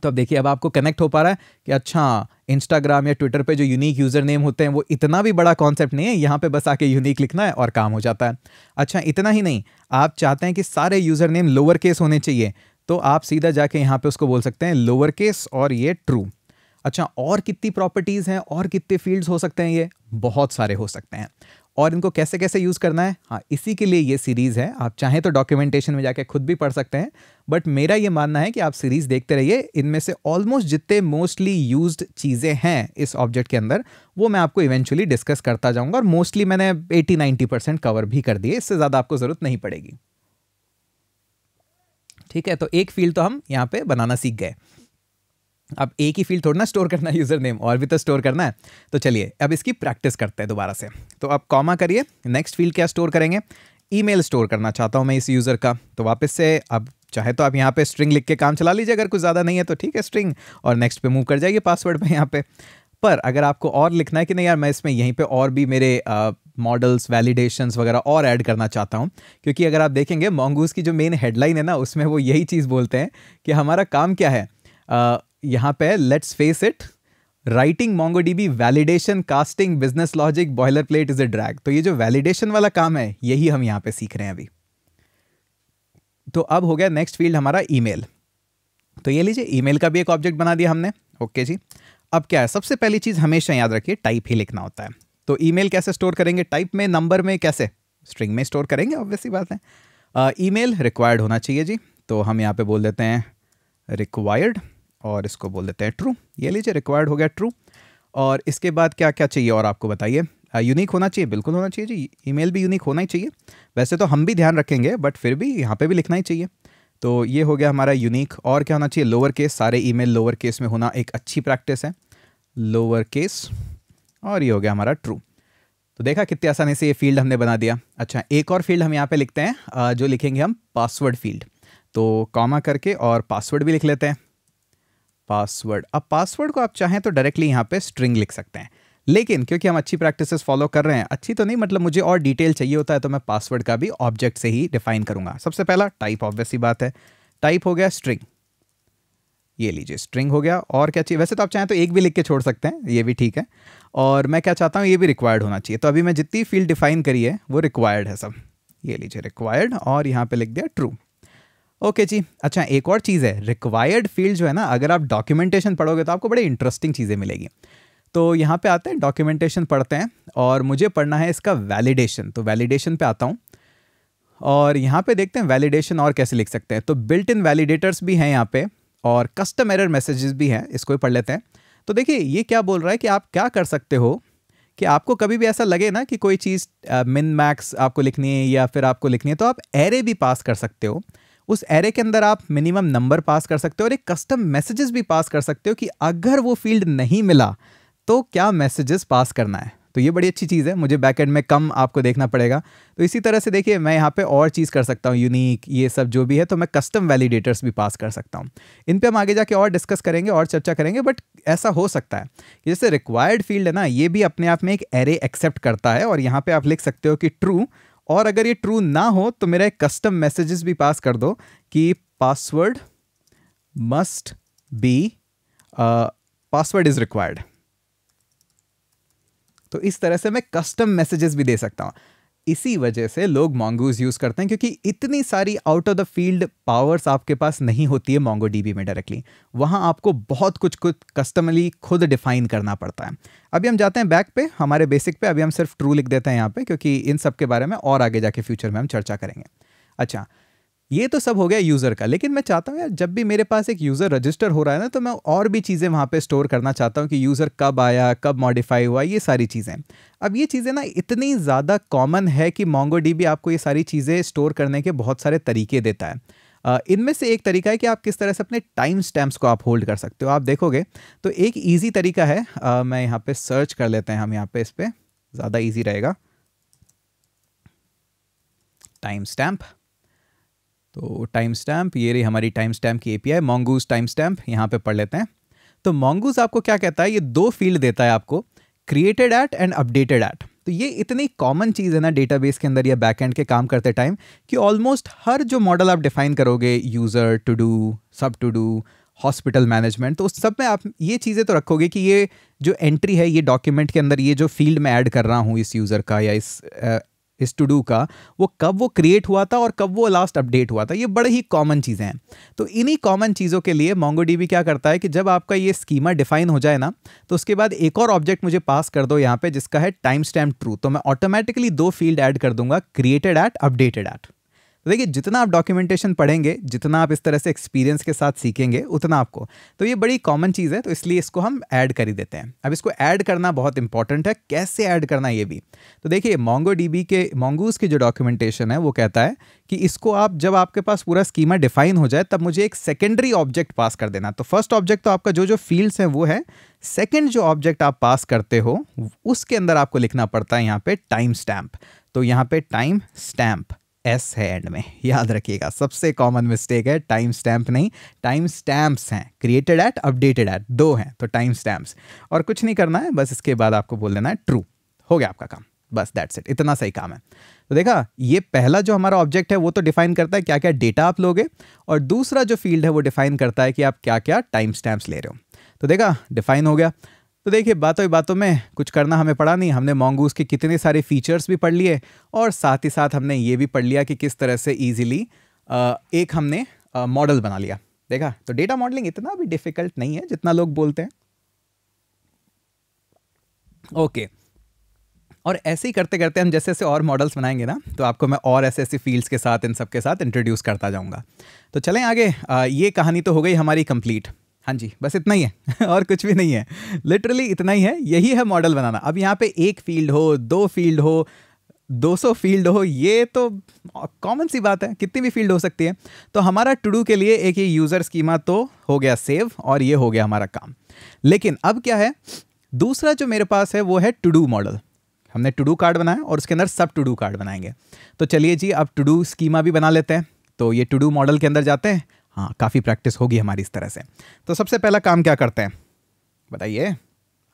तो अब देखिए अब आपको कनेक्ट हो पा रहा है कि अच्छा इंस्टाग्राम या ट्विटर पे जो यूनिक यूज़र नेम होते हैं वो इतना भी बड़ा कॉन्सेप्ट नहीं है यहाँ पे बस आके यूनिक लिखना है और काम हो जाता है अच्छा इतना ही नहीं आप चाहते हैं कि सारे यूज़र नेम लोअर केस होने चाहिए तो आप सीधा जाके यहाँ पे उसको बोल सकते हैं लोअर केस और ये ट्रू अच्छा और कितनी प्रॉपर्टीज़ हैं और कितने फील्ड्स हो सकते हैं ये बहुत सारे हो सकते हैं और इनको कैसे कैसे यूज़ करना है हाँ इसी के लिए ये सीरीज़ है आप चाहें तो डॉक्यूमेंटेशन में जाके खुद भी पढ़ सकते हैं बट मेरा ये मानना है कि आप सीरीज़ देखते रहिए इनमें से ऑलमोस्ट जितने मोस्टली यूज चीज़ें हैं इस ऑब्जेक्ट के अंदर वो मैं आपको इवेंचुअली डिस्कस करता जाऊँगा और मोस्टली मैंने एटी नाइन्टी परसेंट कवर भी कर दिए इससे ज़्यादा आपको ज़रूरत नहीं पड़ेगी ठीक है तो एक फील्ड तो हम यहाँ पर बनाना सीख गए अब एक ही फील्ड थोड़ा ना स्टोर करना है यूज़र नेम और भी तो स्टोर करना है तो चलिए अब इसकी प्रैक्टिस करते हैं दोबारा से तो अब कॉमा करिए नेक्स्ट फील्ड क्या स्टोर करेंगे ईमेल स्टोर करना चाहता हूँ मैं इस यूज़र का तो वापस से अब चाहे तो आप यहाँ पे स्ट्रिंग लिख के काम चला लीजिए अगर कुछ ज़्यादा नहीं है तो ठीक है स्ट्रिंग और नेक्स्ट पे मूव कर जाइए पासवर्ड पे यहाँ पे पर अगर आपको और लिखना है कि नहीं यार मैं इसमें यहीं पे और भी मेरे मॉडल्स वैलिडेशंस वगैरह और ऐड करना चाहता हूँ क्योंकि अगर आप देखेंगे मोंगूस की जो मेन हेडलाइन है ना उसमें वो यही चीज़ बोलते हैं कि हमारा काम क्या है यहाँ पे let's face it writing DB validation casting business logic boilerplate is a drag तो ये जो वैलिडेशन वाला काम है यही हम यहाँ पे सीख रहे हैं अभी तो अब हो गया नेक्स्ट फील्ड हमारा ईमेल तो ये लीजिए ईमेल का भी एक ऑब्जेक्ट बना दिया हमने ओके जी अब क्या है सबसे पहली चीज़ हमेशा याद रखिए टाइप ही लिखना होता है तो ईमेल कैसे स्टोर करेंगे टाइप में नंबर में कैसे स्ट्रिंग में स्टोर करेंगे ऑब्वियसली बात है ईमेल रिक्वायर्ड होना चाहिए जी तो हम यहाँ पे बोल देते हैं रिक्वायर्ड और इसको बोल देते हैं ट्रू ये लीजिए रिक्वायर्ड हो गया ट्रू और इसके बाद क्या क्या चाहिए और आपको बताइए यूनिक होना चाहिए बिल्कुल होना चाहिए जी ईमेल भी यूनिक होना ही चाहिए वैसे तो हम भी ध्यान रखेंगे बट फिर भी यहाँ पे भी लिखना ही चाहिए तो ये हो गया हमारा यूनिक और क्या होना चाहिए लोअर केस सारे ईमेल लोअर केस में होना एक अच्छी प्रैक्टिस है लोअर केस और ये हो गया हमारा ट्रू तो देखा कितनी आसानी से ये फील्ड हमने बना दिया अच्छा एक और फील्ड हम यहाँ पे लिखते हैं जो लिखेंगे हम पासवर्ड फील्ड तो कॉमा करके और पासवर्ड भी लिख लेते हैं पासवर्ड अब पासवर्ड को आप चाहें तो डायरेक्टली यहाँ पे स्ट्रिंग लिख सकते हैं लेकिन क्योंकि हम अच्छी प्रैक्टिसेस फॉलो कर रहे हैं अच्छी तो नहीं मतलब मुझे और डिटेल चाहिए होता है तो मैं पासवर्ड का भी ऑब्जेक्ट से ही डिफाइन करूंगा सबसे पहला टाइप ऑब्वियसली बात है टाइप हो गया स्ट्रिंग ये लीजिए स्ट्रिंग हो गया और क्या चाहिए वैसे तो आप चाहें तो एक भी लिख के छोड़ सकते हैं ये भी ठीक है और मैं क्या चाहता हूँ ये भी रिक्वायर्ड होना चाहिए तो अभी मैं जितनी फील्ड डिफाइन करी है वो रिक्वायर्ड है सब ये लीजिए रिक्वायर्ड और यहाँ पे लिख दिया ट्रू ओके जी अच्छा एक और चीज़ है रिक्वायर्ड फील्ड जो है ना अगर आप डॉक्यूमेंटेशन पढ़ोगे तो आपको बड़ी इंटरेस्टिंग चीज़ें मिलेगी तो यहाँ पे आते हैं डॉक्यूमेंटेशन पढ़ते हैं और मुझे पढ़ना है इसका वैलिडेशन तो वैलिडेशन पे आता हूँ और यहाँ पे देखते हैं वैलिडेशन और कैसे लिख सकते हैं तो बिल्ट इन वैलिडेटर्स भी हैं यहाँ पर और कस्टम एरर मैसेजेस भी हैं इसको भी पढ़ लेते हैं तो देखिए ये क्या बोल रहा है कि आप क्या कर सकते हो कि आपको कभी भी ऐसा लगे ना कि कोई चीज़ मिन मैक्स आपको लिखनी है या फिर आपको लिखनी है तो आप एरे भी पास कर सकते हो उस एरे के अंदर आप मिनिमम नंबर पास कर सकते हो और एक कस्टम मैसेजेस भी पास कर सकते हो कि अगर वो फील्ड नहीं मिला तो क्या मैसेजेस पास करना है तो ये बड़ी अच्छी चीज़ है मुझे बैक एंड में कम आपको देखना पड़ेगा तो इसी तरह से देखिए मैं यहाँ पे और चीज़ कर सकता हूँ यूनिक ये सब जो भी है तो मैं कस्टम वैलिडेटर्स भी पास कर सकता हूँ इन पर हम आगे जाके और डिस्कस करेंगे और चर्चा करेंगे बट ऐसा हो सकता है जैसे रिक्वायर्ड फील्ड है ना ये भी अपने आप में एक एरे एक्सेप्ट करता है और यहाँ पर आप लिख सकते हो कि ट्रू और अगर ये ट्रू ना हो तो मेरा एक कस्टम मैसेजेस भी पास कर दो कि password must be password is required तो इस तरह से मैं कस्टम मैसेजेस भी दे सकता हूं इसी वजह से लोग मोंगूज यूज करते हैं क्योंकि इतनी सारी out of the field powers आपके पास नहीं होती है मोंगो डीबी में डायरेक्टली वहाँ आपको बहुत कुछ कुछ कस्टमरली खुद डिफाइन करना पड़ता है अभी हम जाते हैं बैक पे हमारे बेसिक पे अभी हम सिर्फ ट्रू लिख देते हैं यहाँ पे क्योंकि इन सब के बारे में और आगे जाके फ्यूचर में हम चर्चा करेंगे अच्छा ये तो सब हो गया यूज़र का लेकिन मैं चाहता हूँ यार जब भी मेरे पास एक यूज़र रजिस्टर हो रहा है ना तो मैं और भी चीज़ें वहाँ पे स्टोर करना चाहता हूँ कि यूज़र कब आया कब मॉडिफाई हुआ ये सारी चीज़ें अब ये चीज़ें ना इतनी ज़्यादा कॉमन है कि मोंगो डी आपको ये सारी चीज़ें स्टोर करने के बहुत सारे तरीके देता है इनमें से एक तरीका है कि आप किस तरह से अपने टाइम स्टैम्प्स को आप होल्ड कर सकते हो आप देखोगे तो एक ईजी तरीका है आ, मैं यहाँ पे सर्च कर लेते हैं हम यहाँ पे इस पर ज़्यादा ईजी रहेगा टाइम स्टैम्प तो टाइम स्टैम्प ये रही हमारी टाइम स्टैम्प की एपीआई मोंगूज टाइम स्टैम्प यहाँ पे पढ़ लेते हैं तो मोंगूज आपको क्या कहता है ये दो फील्ड देता है आपको created at and updated at तो ये इतनी कॉमन चीज़ है ना डेटाबेस के अंदर या बैकएंड के काम करते टाइम कि ऑलमोस्ट हर जो मॉडल आप डिफाइन करोगे user to do sub to do hospital management तो उस सब में आप ये चीज़ें तो रखोगे कि ये जो एंट्री है ये डॉक्यूमेंट के अंदर ये जो फील्ड में ऐड कर रहा हूँ इस यूज़र का या इस इस टू डू का वो कब वो क्रिएट हुआ था और कब वो लास्ट अपडेट हुआ था ये बड़े ही कॉमन चीज़ें हैं तो इन्हीं कॉमन चीज़ों के लिए मोंगो क्या करता है कि जब आपका ये स्कीमा डिफाइन हो जाए ना तो उसके बाद एक और ऑब्जेक्ट मुझे पास कर दो यहाँ पे जिसका है टाइम स्टैम्प ट्रू तो मैं ऑटोमेटिकली दो फील्ड ऐड कर दूंगा क्रिएटेड एट अपडेटेड एट तो देखिए जितना आप डॉक्यूमेंटेशन पढ़ेंगे जितना आप इस तरह से एक्सपीरियंस के साथ सीखेंगे उतना आपको तो ये बड़ी कॉमन चीज़ है तो इसलिए इसको हम ऐड कर ही देते हैं अब इसको ऐड करना बहुत इंपॉर्टेंट है कैसे ऐड करना ये भी तो देखिए मोंगो डीबी के मोंगूस की जो डॉक्यूमेंटेशन है वो कहता है कि इसको आप जब आपके पास पूरा स्कीमा डिफाइन हो जाए तब मुझे एक सेकेंडरी ऑब्जेक्ट पास कर देना तो फर्स्ट ऑब्जेक्ट तो आपका जो जो फील्ड्स हैं वो है सेकेंड जो ऑब्जेक्ट आप पास करते हो उसके अंदर आपको लिखना पड़ता है यहाँ पर टाइम स्टैम्प तो यहाँ पर टाइम स्टैम्प एस है एंड में याद रखिएगा सबसे कॉमन मिस्टेक है टाइम स्टैम्प नहीं टाइम स्टैम्प्स हैं क्रिएटेड एट अपडेटेड एट दो हैं तो टाइम स्टैम्प्स और कुछ नहीं करना है बस इसके बाद आपको बोल देना है ट्रू हो गया आपका काम बस दैट्स इट इतना सही काम है तो देखा ये पहला जो हमारा ऑब्जेक्ट है वो तो डिफाइन करता है क्या क्या डेटा आप लोगे और दूसरा जो फील्ड है वो डिफाइन करता है कि आप क्या क्या टाइम स्टैम्प्स ले रहे हो तो देखा डिफाइन हो गया तो देखिए बातों ही बातों में कुछ करना हमें पड़ा नहीं हमने मोंगूस के कितने सारे फीचर्स भी पढ़ लिए और साथ ही साथ हमने ये भी पढ़ लिया कि किस तरह से ईजिली एक हमने मॉडल बना लिया देखा तो डेटा मॉडलिंग इतना भी डिफिकल्ट नहीं है जितना लोग बोलते हैं ओके okay. और ऐसे ही करते करते हम जैसे जैसे और मॉडल्स बनाएंगे ना तो आपको मैं और ऐसे ऐसे फील्ड्स के साथ इन सब के साथ इंट्रोड्यूस करता जाऊंगा तो चलें आगे आ, ये कहानी तो हो गई हमारी कंप्लीट हाँ जी बस इतना ही है और कुछ भी नहीं है लिटरली इतना ही है यही है मॉडल बनाना अब यहाँ पे एक फील्ड हो दो फील्ड हो 200 फील्ड हो ये तो कॉमन सी बात है कितनी भी फील्ड हो सकती है तो हमारा टू डू के लिए एक ही यूज़र स्कीमा तो हो गया सेव और ये हो गया हमारा काम लेकिन अब क्या है दूसरा जो मेरे पास है वो है टू डू मॉडल हमने टू डू कार्ड बनाया और उसके अंदर सब टू डू कार्ड बनाएंगे तो चलिए जी अब टू डू स्कीमा भी बना लेते हैं तो ये टू डू मॉडल के अंदर जाते हैं हाँ काफ़ी प्रैक्टिस होगी हमारी इस तरह से तो सबसे पहला काम क्या करते हैं बताइए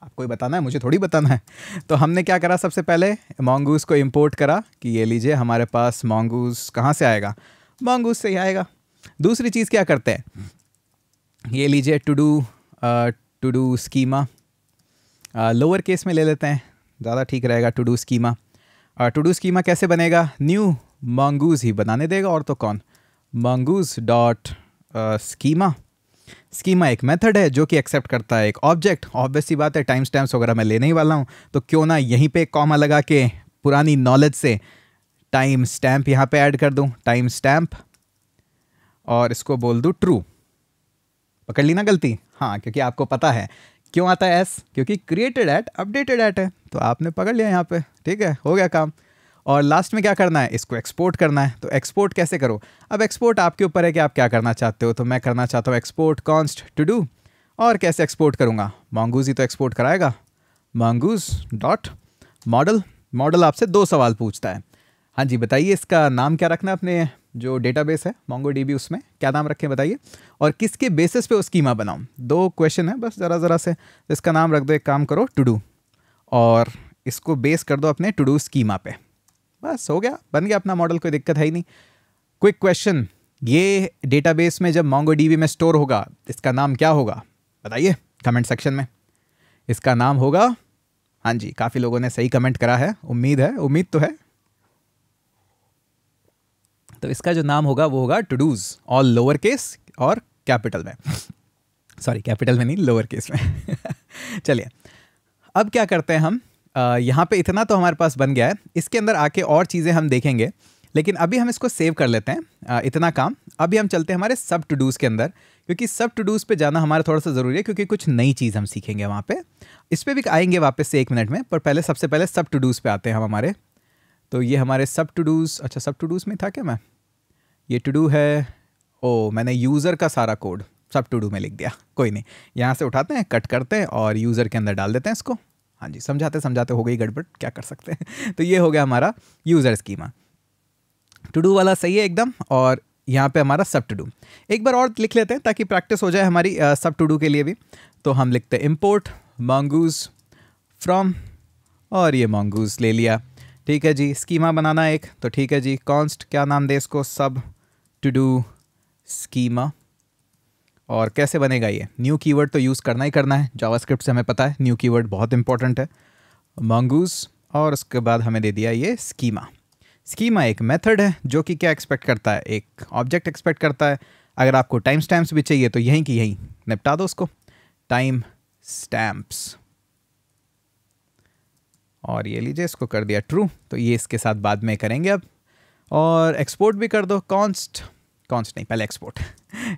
आपको ही बताना है मुझे थोड़ी बताना है तो हमने क्या करा सबसे पहले मोंगूस को इम्पोर्ट करा कि ये लीजिए हमारे पास मोंगूस कहाँ से आएगा मोंगूस से ही आएगा दूसरी चीज़ क्या करते हैं ये लीजिए to do to do schema lower case में ले लेते हैं ज़्यादा ठीक रहेगा to do schema to do schema कैसे बनेगा न्यू मोंगूज़ ही बनाने देगा और तो कौन मंगूज डॉट स्कीमा स्कीमा एक मेथड है जो कि एक्सेप्ट करता है एक ऑब्जेक्ट ऑब्वियसली बात है टाइम स्टैम्प्स वगैरह मैं लेने ही वाला हूँ तो क्यों ना यहीं पे कॉमा लगा के पुरानी नॉलेज से टाइम स्टैम्प यहाँ पे ऐड कर दूँ टाइम स्टैम्प और इसको बोल दूँ ट्रू पकड़ ली ना गलती हाँ क्योंकि आपको पता है क्यों आता है एस क्योंकि क्रिएटेड ऐट अपडेटेड ऐट है तो आपने पकड़ लिया यहाँ पे ठीक है हो गया काम और लास्ट में क्या करना है इसको एक्सपोर्ट करना है तो एक्सपोर्ट कैसे करो अब एक्सपोर्ट आपके ऊपर है कि आप क्या करना चाहते हो तो मैं करना चाहता हूँ एक्सपोर्ट कॉन्स्ट टू डू और कैसे एक्सपोर्ट करूँगा मांगूज ही तो एक्सपोर्ट कराएगा मांगूज डॉट मॉडल मॉडल आपसे दो सवाल पूछता है हाँ जी बताइए इसका नाम क्या रखना है अपने जो डेटाबेस है मोंगो डीबी उसमें क्या नाम रखें बताइए और किसके बेसिस पे उस स्कीमा बनाऊँ दो क्वेश्चन है बस ज़रा ज़रा से इसका नाम रख दो एक काम करो टू डू और इसको बेस कर दो अपने टू डू स्कीमा पे बस हो गया बन गया अपना मॉडल कोई दिक्कत है ही नहीं क्विक क्वेश्चन ये डेटाबेस में जब मोंगो डीबी में स्टोर होगा इसका नाम क्या होगा बताइए कमेंट सेक्शन में इसका नाम होगा हाँ जी काफ़ी लोगों ने सही कमेंट करा है उम्मीद है उम्मीद तो है तो इसका जो नाम होगा वो होगा to dos all lower case और कैपिटल में सॉरी कैपिटल में नहीं लोअर केस में चलिए अब क्या करते हैं हम यहाँ पे इतना तो हमारे पास बन गया है इसके अंदर आके और चीज़ें हम देखेंगे लेकिन अभी हम इसको सेव कर लेते हैं इतना काम अभी हम चलते हैं हमारे सब टू डूज़ के अंदर क्योंकि सब टू डूज़ पे जाना हमारा थोड़ा सा ज़रूरी है क्योंकि कुछ नई चीज़ हम सीखेंगे वहाँ पे इस पर भी आएंगे वापस से एक मिनट में पर पहले सबसे पहले सब टू डूज़ पे आते हैं हम हमारे तो ये हमारे सब टू डूज़ अच्छा सब टू डूज़ में था क्या मैं ये टू डू है ओ मैंने यूज़र का सारा कोड सब टू डू में लिख दिया कोई नहीं यहाँ से उठाते हैं कट करते हैं और यूज़र के अंदर डाल देते हैं इसको हाँ जी समझाते समझाते हो गई गड़बड़ क्या कर सकते हैं तो ये हो गया हमारा यूज़र स्कीमा टू डू वाला सही है एकदम और यहाँ पे हमारा सब टू डू एक बार और लिख लेते हैं ताकि प्रैक्टिस हो जाए हमारी सब टू डू के लिए भी तो हम लिखते हैं इम्पोर्ट मांगूज फ्रॉम और ये मांगूज ले लिया ठीक है जी स्कीमा बनाना एक तो ठीक है जी कॉन्स्ट क्या नाम दे इसको सब टू डू स्कीमा और कैसे बनेगा ये न्यू कीवर्ड तो यूज़ करना ही करना है जावास्क्रिप्ट से हमें पता है न्यू कीवर्ड बहुत इंपॉर्टेंट है मंगूस और उसके बाद हमें दे दिया ये स्कीमा स्कीमा एक मेथड है जो कि क्या एक्सपेक्ट करता है एक ऑब्जेक्ट एक्सपेक्ट करता है अगर आपको टाइम स्टैम्प्स भी चाहिए तो यहीं की यहीं निपटा दो उसको टाइम स्टैम्प्स और ये लीजिए इसको कर दिया ट्रू तो ये इसके साथ बाद में करेंगे अब और एक्सपोर्ट भी कर दो कॉन्स्ट कॉन्स्ट नहीं पहले एक्सपोर्ट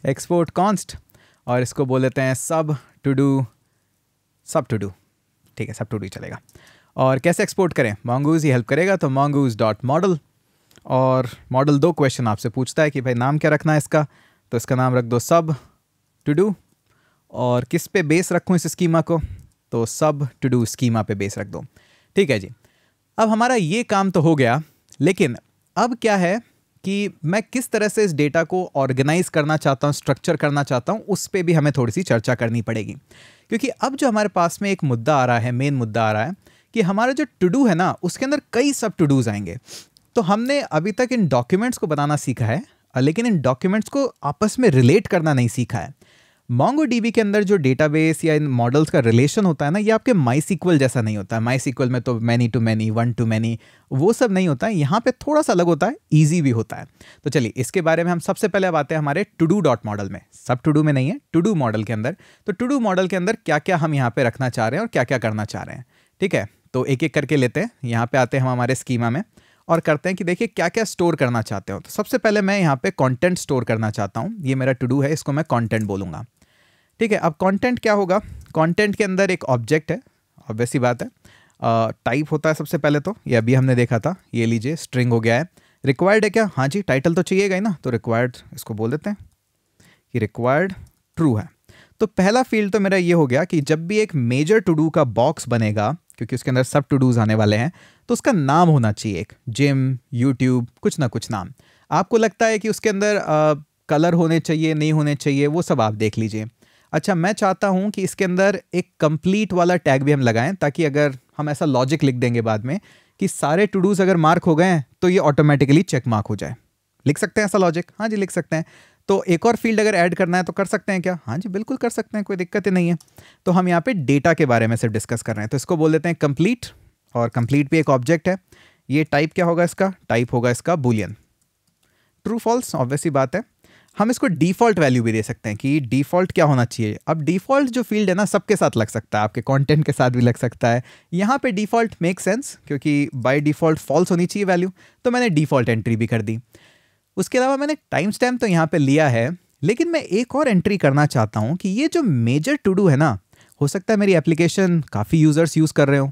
एक्सपोर्ट कॉन्स्ट और इसको बोल देते हैं sub to do sub to do ठीक है सब टू डू चलेगा और कैसे एक्सपोर्ट करें मोंगूज ही हेल्प करेगा तो मॉन्गूज डॉट मॉडल और मॉडल दो क्वेश्चन आपसे पूछता है कि भाई नाम क्या रखना है इसका तो इसका नाम रख दो सब टू डू और किस पे बेस रखूँ इस स्कीमा को तो सब टू डू स्कीमा पे बेस रख दो ठीक है जी अब हमारा ये काम तो हो गया लेकिन अब क्या है कि मैं किस तरह से इस डेटा को ऑर्गेनाइज करना चाहता हूँ स्ट्रक्चर करना चाहता हूँ उस पर भी हमें थोड़ी सी चर्चा करनी पड़ेगी क्योंकि अब जो हमारे पास में एक मुद्दा आ रहा है मेन मुद्दा आ रहा है कि हमारा जो टू डू है ना उसके अंदर कई सब टू डूज आएंगे तो हमने अभी तक इन डॉक्यूमेंट्स को बनाना सीखा है लेकिन इन डॉक्यूमेंट्स को आपस में रिलेट करना नहीं सीखा है मोंगो डीबी के अंदर जो डेटाबेस या इन मॉडल्स का रिलेशन होता है ना ये आपके माई सीक्वल जैसा नहीं होता है माई में तो many to many one to many वो सब नहीं होता है यहाँ पे थोड़ा सा अलग होता है ईजी भी होता है तो चलिए इसके बारे में हम सबसे पहले अब आते हैं हमारे टू डू डॉट मॉडल में सब टू डू में नहीं है टू डू मॉडल के अंदर तो टू डू मॉडल के अंदर क्या क्या हम यहाँ पर रखना चाह रहे हैं और क्या क्या करना चाह रहे हैं ठीक है तो एक एक करके लेते हैं यहाँ पर आते हैं हम हमारे स्कीमा में और करते हैं कि देखिए क्या क्या स्टोर करना चाहते हो तो सबसे पहले मैं यहाँ पे कंटेंट स्टोर करना चाहता हूँ ये मेरा टू डू है इसको मैं कंटेंट बोलूँगा ठीक है अब कंटेंट क्या होगा कंटेंट के अंदर एक ऑब्जेक्ट है ऑब्वियसली बात है टाइप uh, होता है सबसे पहले तो ये अभी हमने देखा था ये लीजिए स्ट्रिंग हो गया है रिक्वायर्ड है क्या हाँ जी टाइटल तो चाहिएगा ही ना तो रिक्वायर्ड इसको बोल देते हैं कि रिक्वायर्ड ट्रू है तो पहला फील्ड तो मेरा ये हो गया कि जब भी एक मेजर टू डू का बॉक्स बनेगा क्योंकि उसके अंदर सब टू डूज आने वाले हैं तो उसका नाम होना चाहिए एक जिम यूट्यूब कुछ ना कुछ नाम आपको लगता है कि उसके अंदर आ, कलर होने चाहिए नहीं होने चाहिए वो सब आप देख लीजिए अच्छा मैं चाहता हूँ कि इसके अंदर एक कंप्लीट वाला टैग भी हम लगाएं ताकि अगर हम ऐसा लॉजिक लिख देंगे बाद में कि सारे टू डूज अगर मार्क हो गए तो ये ऑटोमेटिकली चेक मार्क हो जाए लिख सकते हैं ऐसा लॉजिक हाँ जी लिख सकते हैं तो एक और फील्ड अगर ऐड करना है तो कर सकते हैं क्या हाँ जी बिल्कुल कर सकते हैं कोई दिक्कत ही नहीं है तो हम यहाँ पे डेटा के बारे में सिर्फ डिस्कस कर रहे हैं तो इसको बोल देते हैं कंप्लीट और कंप्लीट भी एक ऑब्जेक्ट है ये टाइप क्या होगा इसका टाइप होगा इसका बुलियन ट्रू फॉल्स ऑब्वियसली बात है हम इसको डिफ़ॉल्ट वैल्यू भी दे सकते हैं कि डिफ़ॉल्ट क्या होना चाहिए अब डिफ़ॉल्ट जो फील्ड है ना सबके साथ लग सकता है आपके कंटेंट के साथ भी लग सकता है यहाँ पे डिफ़ॉल्ट मेक सेंस क्योंकि बाय डिफ़ॉल्ट फॉल्स होनी चाहिए वैल्यू तो मैंने डिफ़ॉल्ट एंट्री भी कर दी उसके अलावा मैंने टाइम स्टैम्प तो यहाँ पर लिया है लेकिन मैं एक और एंट्री करना चाहता हूँ कि ये जो मेजर टू डू है ना हो सकता है मेरी एप्लीकेशन काफ़ी यूज़र्स यूज़ कर रहे हो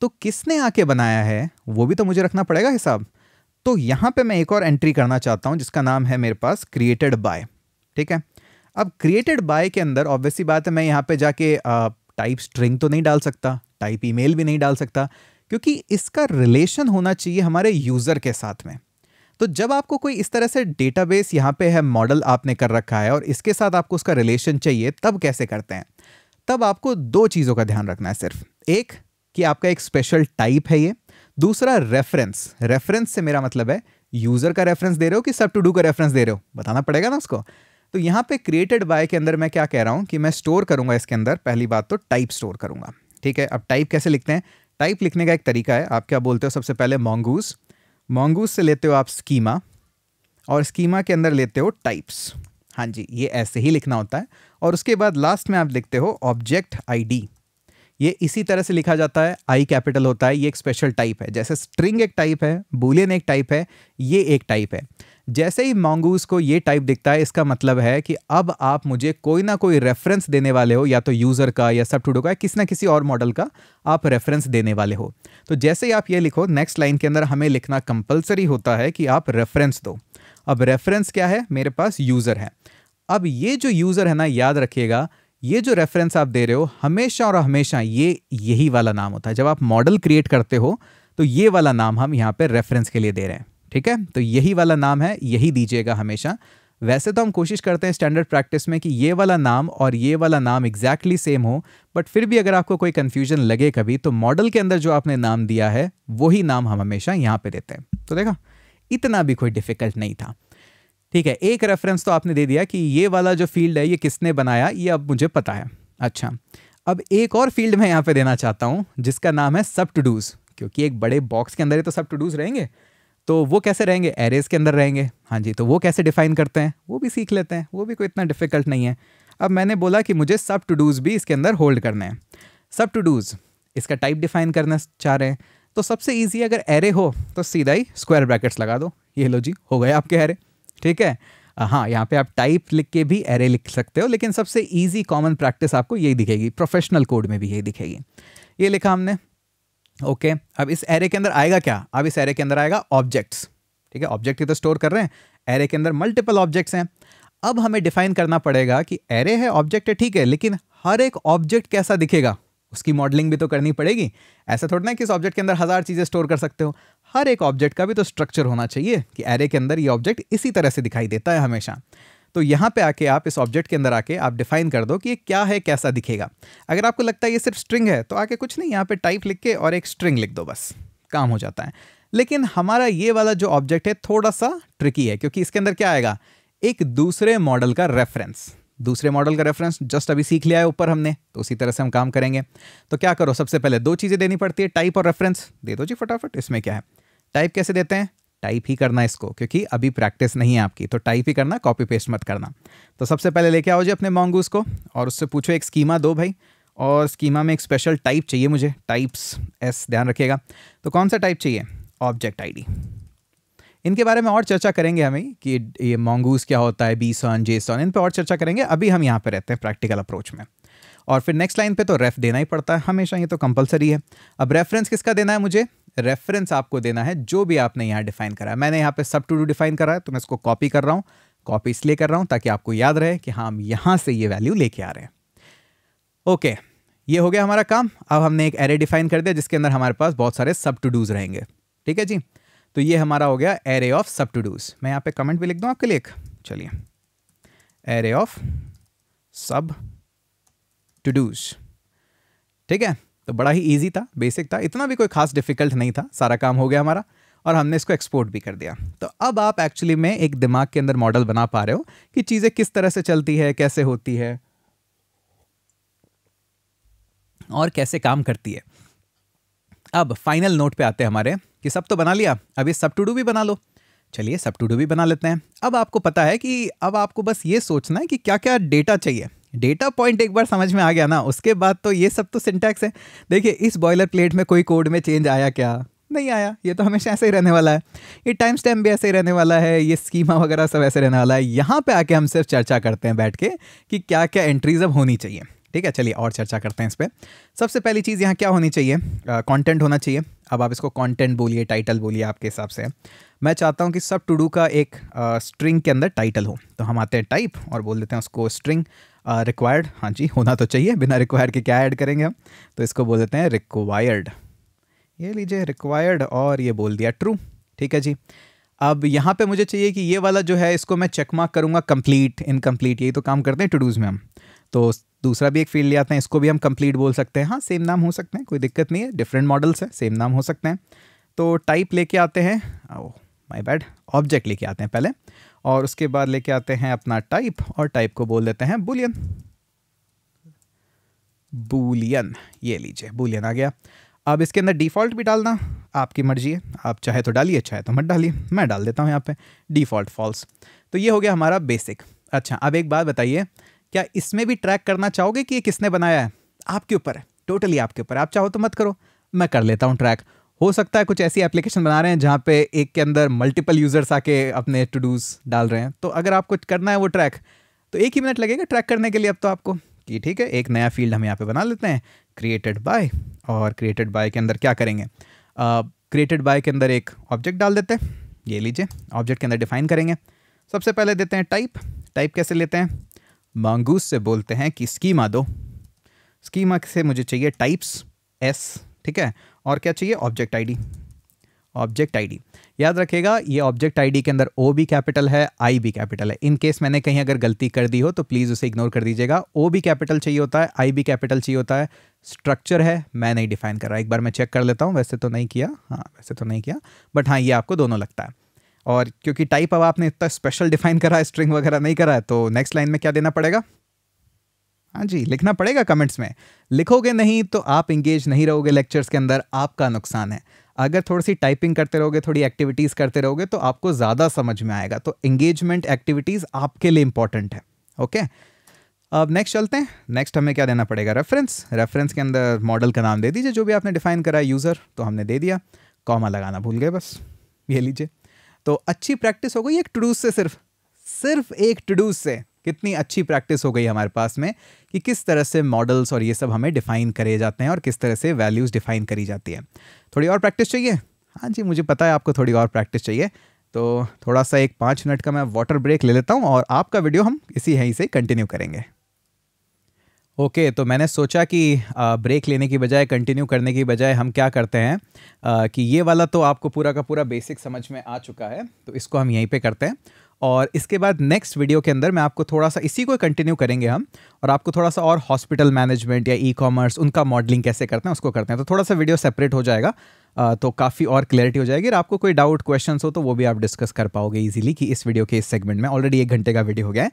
तो किसने आके बनाया है वो भी तो मुझे रखना पड़ेगा हिसाब तो यहाँ पे मैं एक और एंट्री करना चाहता हूँ जिसका नाम है मेरे पास क्रिएटेड बाय ठीक है अब क्रिएटेड बाय के अंदर ऑब्वियसली बात है मैं यहाँ पे जाके टाइप स्ट्रिंग तो नहीं डाल सकता टाइप ईमेल भी नहीं डाल सकता क्योंकि इसका रिलेशन होना चाहिए हमारे यूज़र के साथ में तो जब आपको कोई इस तरह से डेटाबेस यहाँ पे है मॉडल आपने कर रखा है और इसके साथ आपको उसका रिलेशन चाहिए तब कैसे करते हैं तब आपको दो चीज़ों का ध्यान रखना है सिर्फ एक कि आपका एक स्पेशल टाइप है ये दूसरा रेफरेंस रेफरेंस से मेरा मतलब है यूजर का रेफरेंस दे रहे हो कि सब टू डू का रेफरेंस दे रहे हो बताना पड़ेगा ना उसको तो यहाँ पे क्रिएटेड बाय के अंदर मैं क्या कह रहा हूँ कि मैं स्टोर करूँगा इसके अंदर पहली बात तो टाइप स्टोर करूँगा ठीक है अब टाइप कैसे लिखते हैं टाइप लिखने का एक तरीका है आप क्या बोलते हो सबसे पहले मोंगूस मोंगूस से लेते हो आप स्कीमा और स्कीमा के अंदर लेते हो टाइप्स हाँ जी ये ऐसे ही लिखना होता है और उसके बाद लास्ट में आप लिखते हो ऑब्जेक्ट आई ये इसी तरह से लिखा जाता है आई कैपिटल होता है ये एक स्पेशल टाइप है जैसे स्ट्रिंग एक टाइप है बुलियन एक टाइप है ये एक टाइप है जैसे ही मोंगूस को ये टाइप दिखता है इसका मतलब है कि अब आप मुझे कोई ना कोई रेफरेंस देने वाले हो या तो यूज़र का या सब टूडो का किसी ना किसी और मॉडल का आप रेफरेंस देने वाले हो तो जैसे ही आप ये लिखो नेक्स्ट लाइन के अंदर हमें लिखना कंपलसरी होता है कि आप रेफरेंस दो अब रेफरेंस क्या है मेरे पास यूज़र है अब ये जो यूज़र है ना याद रखिएगा ये जो रेफरेंस आप दे रहे हो हमेशा और हमेशा ये यही वाला नाम होता है जब आप मॉडल क्रिएट करते हो तो ये वाला नाम हम यहाँ पे रेफरेंस के लिए दे रहे हैं ठीक है तो यही वाला नाम है यही दीजिएगा हमेशा वैसे तो हम कोशिश करते हैं स्टैंडर्ड प्रैक्टिस में कि ये वाला नाम और ये वाला नाम एग्जैक्टली सेम हो बट फिर भी अगर आपको कोई कन्फ्यूजन लगे कभी तो मॉडल के अंदर जो आपने नाम दिया है वही नाम हम हमेशा यहाँ पे देते हैं तो देखा इतना भी कोई डिफिकल्ट नहीं था ठीक है एक रेफरेंस तो आपने दे दिया कि ये वाला जो फील्ड है ये किसने बनाया ये अब मुझे पता है अच्छा अब एक और फील्ड मैं यहाँ पे देना चाहता हूँ जिसका नाम है सब टू डूज क्योंकि एक बड़े बॉक्स के अंदर ही तो सब टू डूज रहेंगे तो वो कैसे रहेंगे एरेज के अंदर रहेंगे हाँ जी तो वो कैसे डिफाइन करते हैं वो भी सीख लेते हैं वो भी कोई इतना डिफिकल्ट नहीं है अब मैंने बोला कि मुझे सब टू डूज भी इसके अंदर होल्ड करने हैं सब टू डूज इसका टाइप डिफाइन करना चाह रहे हैं तो सबसे ईजी अगर एरे हो तो सीधा ही स्क्वायर ब्रैकेट्स लगा दो ये लो जी हो गए आपके एरे ठीक है हाँ यहाँ पे आप टाइप लिख के भी एरे लिख सकते हो लेकिन सबसे इजी कॉमन प्रैक्टिस आपको यही दिखेगी प्रोफेशनल कोड में भी यही दिखेगी ये लिखा हमने ओके अब इस एरे के अंदर आएगा क्या अब इस एरे के अंदर आएगा ऑब्जेक्ट्स ठीक है ऑब्जेक्ट ही तो स्टोर कर रहे हैं एरे के अंदर मल्टीपल ऑब्जेक्ट्स हैं अब हमें डिफाइन करना पड़ेगा कि एरे है ऑब्जेक्ट है ठीक है लेकिन हर एक ऑब्जेक्ट कैसा दिखेगा उसकी मॉडलिंग भी तो करनी पड़ेगी ऐसा थोड़ा ना कि इस ऑब्जेक्ट के अंदर हज़ार चीज़ें स्टोर कर सकते हो हर एक ऑब्जेक्ट का भी तो स्ट्रक्चर होना चाहिए कि एरे के अंदर ये ऑब्जेक्ट इसी तरह से दिखाई देता है हमेशा तो यहाँ पे आके आप इस ऑब्जेक्ट के अंदर आके आप डिफाइन कर दो कि ये क्या है कैसा दिखेगा अगर आपको लगता है ये सिर्फ स्ट्रिंग है तो आके कुछ नहीं यहाँ पे टाइप लिख के और एक स्ट्रिंग लिख दो बस काम हो जाता है लेकिन हमारा ये वाला जो ऑब्जेक्ट है थोड़ा सा ट्रिकी है क्योंकि इसके अंदर क्या आएगा एक दूसरे मॉडल का रेफरेंस दूसरे मॉडल का रेफरेंस जस्ट अभी सीख लिया है ऊपर हमने तो उसी तरह से हम काम करेंगे तो क्या करो सबसे पहले दो चीज़ें देनी पड़ती है टाइप और रेफरेंस दे दो जी फटाफट इसमें क्या है टाइप कैसे देते हैं टाइप ही करना इसको क्योंकि अभी प्रैक्टिस नहीं है आपकी तो टाइप ही करना कॉपी पेस्ट मत करना तो सबसे पहले लेके आओ जी अपने मोंगूस को और उससे पूछो एक स्कीमा दो भाई और स्कीमा में एक स्पेशल टाइप चाहिए मुझे टाइप्स एस ध्यान रखिएगा तो कौन सा टाइप चाहिए ऑब्जेक्ट आईडी इनके बारे में और चर्चा करेंगे हमें कि ये मोंगूस क्या होता है बी जे सॉन इन पर और चर्चा करेंगे अभी हम यहाँ पर रहते हैं प्रैक्टिकल अप्रोच में और फिर नेक्स्ट लाइन पे तो रेफ देना ही पड़ता है हमेशा ये तो कंपलसरी है अब रेफरेंस किसका देना है मुझे रेफरेंस आपको देना है जो भी आपने यहाँ डिफाइन करा है मैंने यहाँ पे सब टू डू डिफाइन करा है तो मैं इसको कॉपी कर रहा हूँ कॉपी इसलिए कर रहा हूँ ताकि आपको याद रहे कि हाँ हम यहाँ से ये वैल्यू लेके आ रहे हैं ओके ये हो गया हमारा काम अब हमने एक एरे डिफाइन कर दिया जिसके अंदर हमारे पास बहुत सारे सब टू डूज रहेंगे ठीक है जी तो ये हमारा हो गया array of sub to dos मैं यहाँ पे कमेंट भी लिख दूँ आपके लिए चलिए array of sub to dos ठीक है तो बड़ा ही ईजी था बेसिक था इतना भी कोई खास डिफिकल्ट नहीं था सारा काम हो गया हमारा और हमने इसको एक्सपोर्ट भी कर दिया तो अब आप एक्चुअली में एक दिमाग के अंदर मॉडल बना पा रहे हो कि चीज़ें किस तरह से चलती है कैसे होती है और कैसे काम करती है अब फाइनल नोट पे आते हैं हमारे कि सब तो बना लिया अब ये सब टू डू भी बना लो चलिए सब टू डू भी बना लेते हैं अब आपको पता है कि अब आपको बस ये सोचना है कि क्या क्या डेटा चाहिए डेटा पॉइंट एक बार समझ में आ गया ना उसके बाद तो ये सब तो सिंटैक्स है देखिए इस बॉयलर प्लेट में कोई कोड में चेंज आया क्या नहीं आया ये तो हमेशा ऐसे ही रहने वाला है ये टाइम स्टैम्प भी ऐसे ही रहने वाला है ये स्कीमा वगैरह सब ऐसे रहने वाला है यहाँ पे आके हम सिर्फ चर्चा करते हैं बैठ के कि क्या क्या एंट्रीज अब होनी चाहिए ठीक है चलिए और चर्चा करते हैं इस पर सबसे पहली चीज़ यहाँ क्या होनी चाहिए कॉन्टेंट होना चाहिए अब आप इसको कॉन्टेंट बोलिए टाइटल बोलिए आपके हिसाब से मैं चाहता हूँ कि सब टू डू का एक स्ट्रिंग के अंदर टाइटल हो तो हम आते हैं टाइप और बोल देते हैं उसको स्ट्रिंग रिक्वायर्ड uh, हाँ जी होना तो चाहिए बिना रिक्वायर्ड के क्या ऐड करेंगे हम तो इसको बोल देते हैं रिक्वायर्ड ये लीजिए रिक्वायर्ड और ये बोल दिया ट्रू ठीक है जी अब यहाँ पे मुझे चाहिए कि ये वाला जो है इसको मैं चेक मार्क करूँगा कम्प्लीट इनकम्प्लीट यही तो काम करते हैं टू में हम तो दूसरा भी एक फील्ड ले आते हैं इसको भी हम कम्प्लीट बोल सकते हैं हाँ सेम नाम हो सकते हैं कोई दिक्कत नहीं है डिफरेंट मॉडल्स है सेम नाम हो सकते हैं तो टाइप लेके आते हैं माई बैड ऑब्जेक्ट लेके आते हैं पहले और उसके बाद लेके आते हैं अपना टाइप और टाइप को बोल देते हैं बुलियन बुलियन ये लीजिए बुलियन आ गया अब इसके अंदर डिफ़ॉल्ट भी डालना आपकी मर्जी है आप चाहे तो डालिए चाहे तो मत डालिए मैं डाल देता हूँ यहाँ पे डिफ़ॉल्ट फॉल्स तो ये हो गया हमारा बेसिक अच्छा अब एक बात बताइए क्या इसमें भी ट्रैक करना चाहोगे कि ये किसने बनाया है आपके ऊपर है टोटली आपके ऊपर आप चाहो तो मत करो मैं कर लेता हूँ ट्रैक हो सकता है कुछ ऐसी एप्लीकेशन बना रहे हैं जहाँ पे एक के अंदर मल्टीपल यूजर्स आके अपने टू डूज डाल रहे हैं तो अगर आप कुछ करना है वो ट्रैक तो एक ही मिनट लगेगा ट्रैक करने के लिए अब तो आपको कि ठीक है एक नया फील्ड हम यहाँ पे बना लेते हैं क्रिएटेड बाय और क्रिएटेड बाय के अंदर क्या करेंगे क्रिएटेड uh, बाय के अंदर एक ऑब्जेक्ट डाल देते हैं ये लीजिए ऑब्जेक्ट के अंदर डिफाइन करेंगे सबसे पहले देते हैं टाइप टाइप कैसे लेते हैं मांगूस से बोलते हैं कि स्कीमा दो स्कीमा से मुझे चाहिए टाइप्स एस ठीक है और क्या चाहिए ऑब्जेक्ट आईडी ऑब्जेक्ट आईडी याद रखेगा ये ऑब्जेक्ट आईडी के अंदर ओ भी कैपिटल है आई भी कैपिटल है इन केस मैंने कहीं अगर गलती कर दी हो तो प्लीज़ उसे इग्नोर कर दीजिएगा ओ भी कैपिटल चाहिए होता है आई भी कैपिटल चाहिए होता है स्ट्रक्चर है मैं नहीं डिफाइन कर रहा एक बार मैं चेक कर लेता हूँ वैसे तो नहीं किया हाँ वैसे तो नहीं किया बट हाँ ये आपको दोनों लगता है और क्योंकि टाइप अब आपने इतना स्पेशल डिफाइन करा है स्ट्रिंग वगैरह नहीं करा है तो नेक्स्ट लाइन में क्या देना पड़ेगा हाँ जी लिखना पड़ेगा कमेंट्स में लिखोगे नहीं तो आप इंगेज नहीं रहोगे लेक्चर्स के अंदर आपका नुकसान है अगर थोड़ी सी टाइपिंग करते रहोगे थोड़ी एक्टिविटीज़ करते रहोगे तो आपको ज़्यादा समझ में आएगा तो इंगेजमेंट एक्टिविटीज़ आपके लिए इंपॉर्टेंट है ओके अब नेक्स्ट चलते हैं नेक्स्ट हमें क्या देना पड़ेगा रेफरेंस रेफरेंस के अंदर मॉडल का नाम दे दीजिए जो भी आपने डिफाइन करा यूज़र तो हमने दे दिया कॉमा लगाना भूल गए बस ये लीजिए तो अच्छी प्रैक्टिस हो गई एक टडूस से सिर्फ सिर्फ एक टूडूज से कितनी अच्छी प्रैक्टिस हो गई हमारे पास में कि किस तरह से मॉडल्स और ये सब हमें डिफाइन करे जाते हैं और किस तरह से वैल्यूज़ डिफाइन करी जाती है थोड़ी और प्रैक्टिस चाहिए हाँ जी मुझे पता है आपको थोड़ी और प्रैक्टिस चाहिए तो थोड़ा सा एक पाँच मिनट का मैं वाटर ब्रेक ले लेता हूँ और आपका वीडियो हम इसी यहीं से कंटिन्यू करेंगे ओके okay, तो मैंने सोचा कि आ, ब्रेक लेने की बजाय कंटिन्यू करने की बजाय हम क्या करते हैं आ, कि ये वाला तो आपको पूरा का पूरा बेसिक समझ में आ चुका है तो इसको हम यहीं पे करते हैं और इसके बाद नेक्स्ट वीडियो के अंदर मैं आपको थोड़ा सा इसी को कंटिन्यू करेंगे हम और आपको थोड़ा सा और हॉस्पिटल मैनेजमेंट या ई कॉमर्स उनका मॉडलिंग कैसे करते हैं उसको करते हैं तो थोड़ा सा वीडियो सेपरेट हो जाएगा तो काफ़ी और क्लैरिटी हो जाएगी और आपको कोई डाउट क्वेश्चन हो तो वो भी आप डिस्कस कर पाओगे ईजिली कि इस वीडियो के इस सेगमेंट में ऑलरेडी एक घंटे का वीडियो हो गया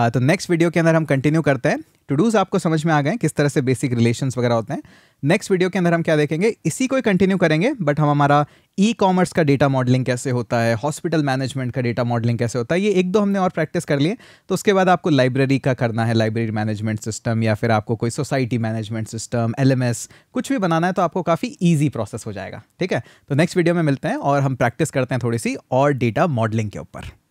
है तो नेक्स्ट वीडियो के अंदर हम कंटिन्यू करते हैं टू डूज आपको समझ में आ गए किस तरह से बेसिक रिलेशन वगैरह होते हैं नेक्स्ट वीडियो के अंदर हम क्या देखेंगे इसी को ही कंटिन्यू करेंगे बट हम हमारा ई कॉमर्स का डेटा मॉडलिंग कैसे होता है हॉस्पिटल मैनेजमेंट का डेटा मॉडलिंग कैसे होता है ये एक दो हमने और प्रैक्टिस कर लिए तो उसके बाद आपको लाइब्रेरी का करना है लाइब्रेरी मैनेजमेंट सिस्टम या फिर आपको कोई सोसाइटी मैनेजमेंट सिस्टम एल कुछ भी बनाना है तो आपको काफ़ी ईजी प्रोसेस हो जाएगा ठीक है तो नेक्स्ट वीडियो में मिलते हैं और हम प्रैक्टिस करते हैं थोड़ी सी और डेटा मॉडलिंग के ऊपर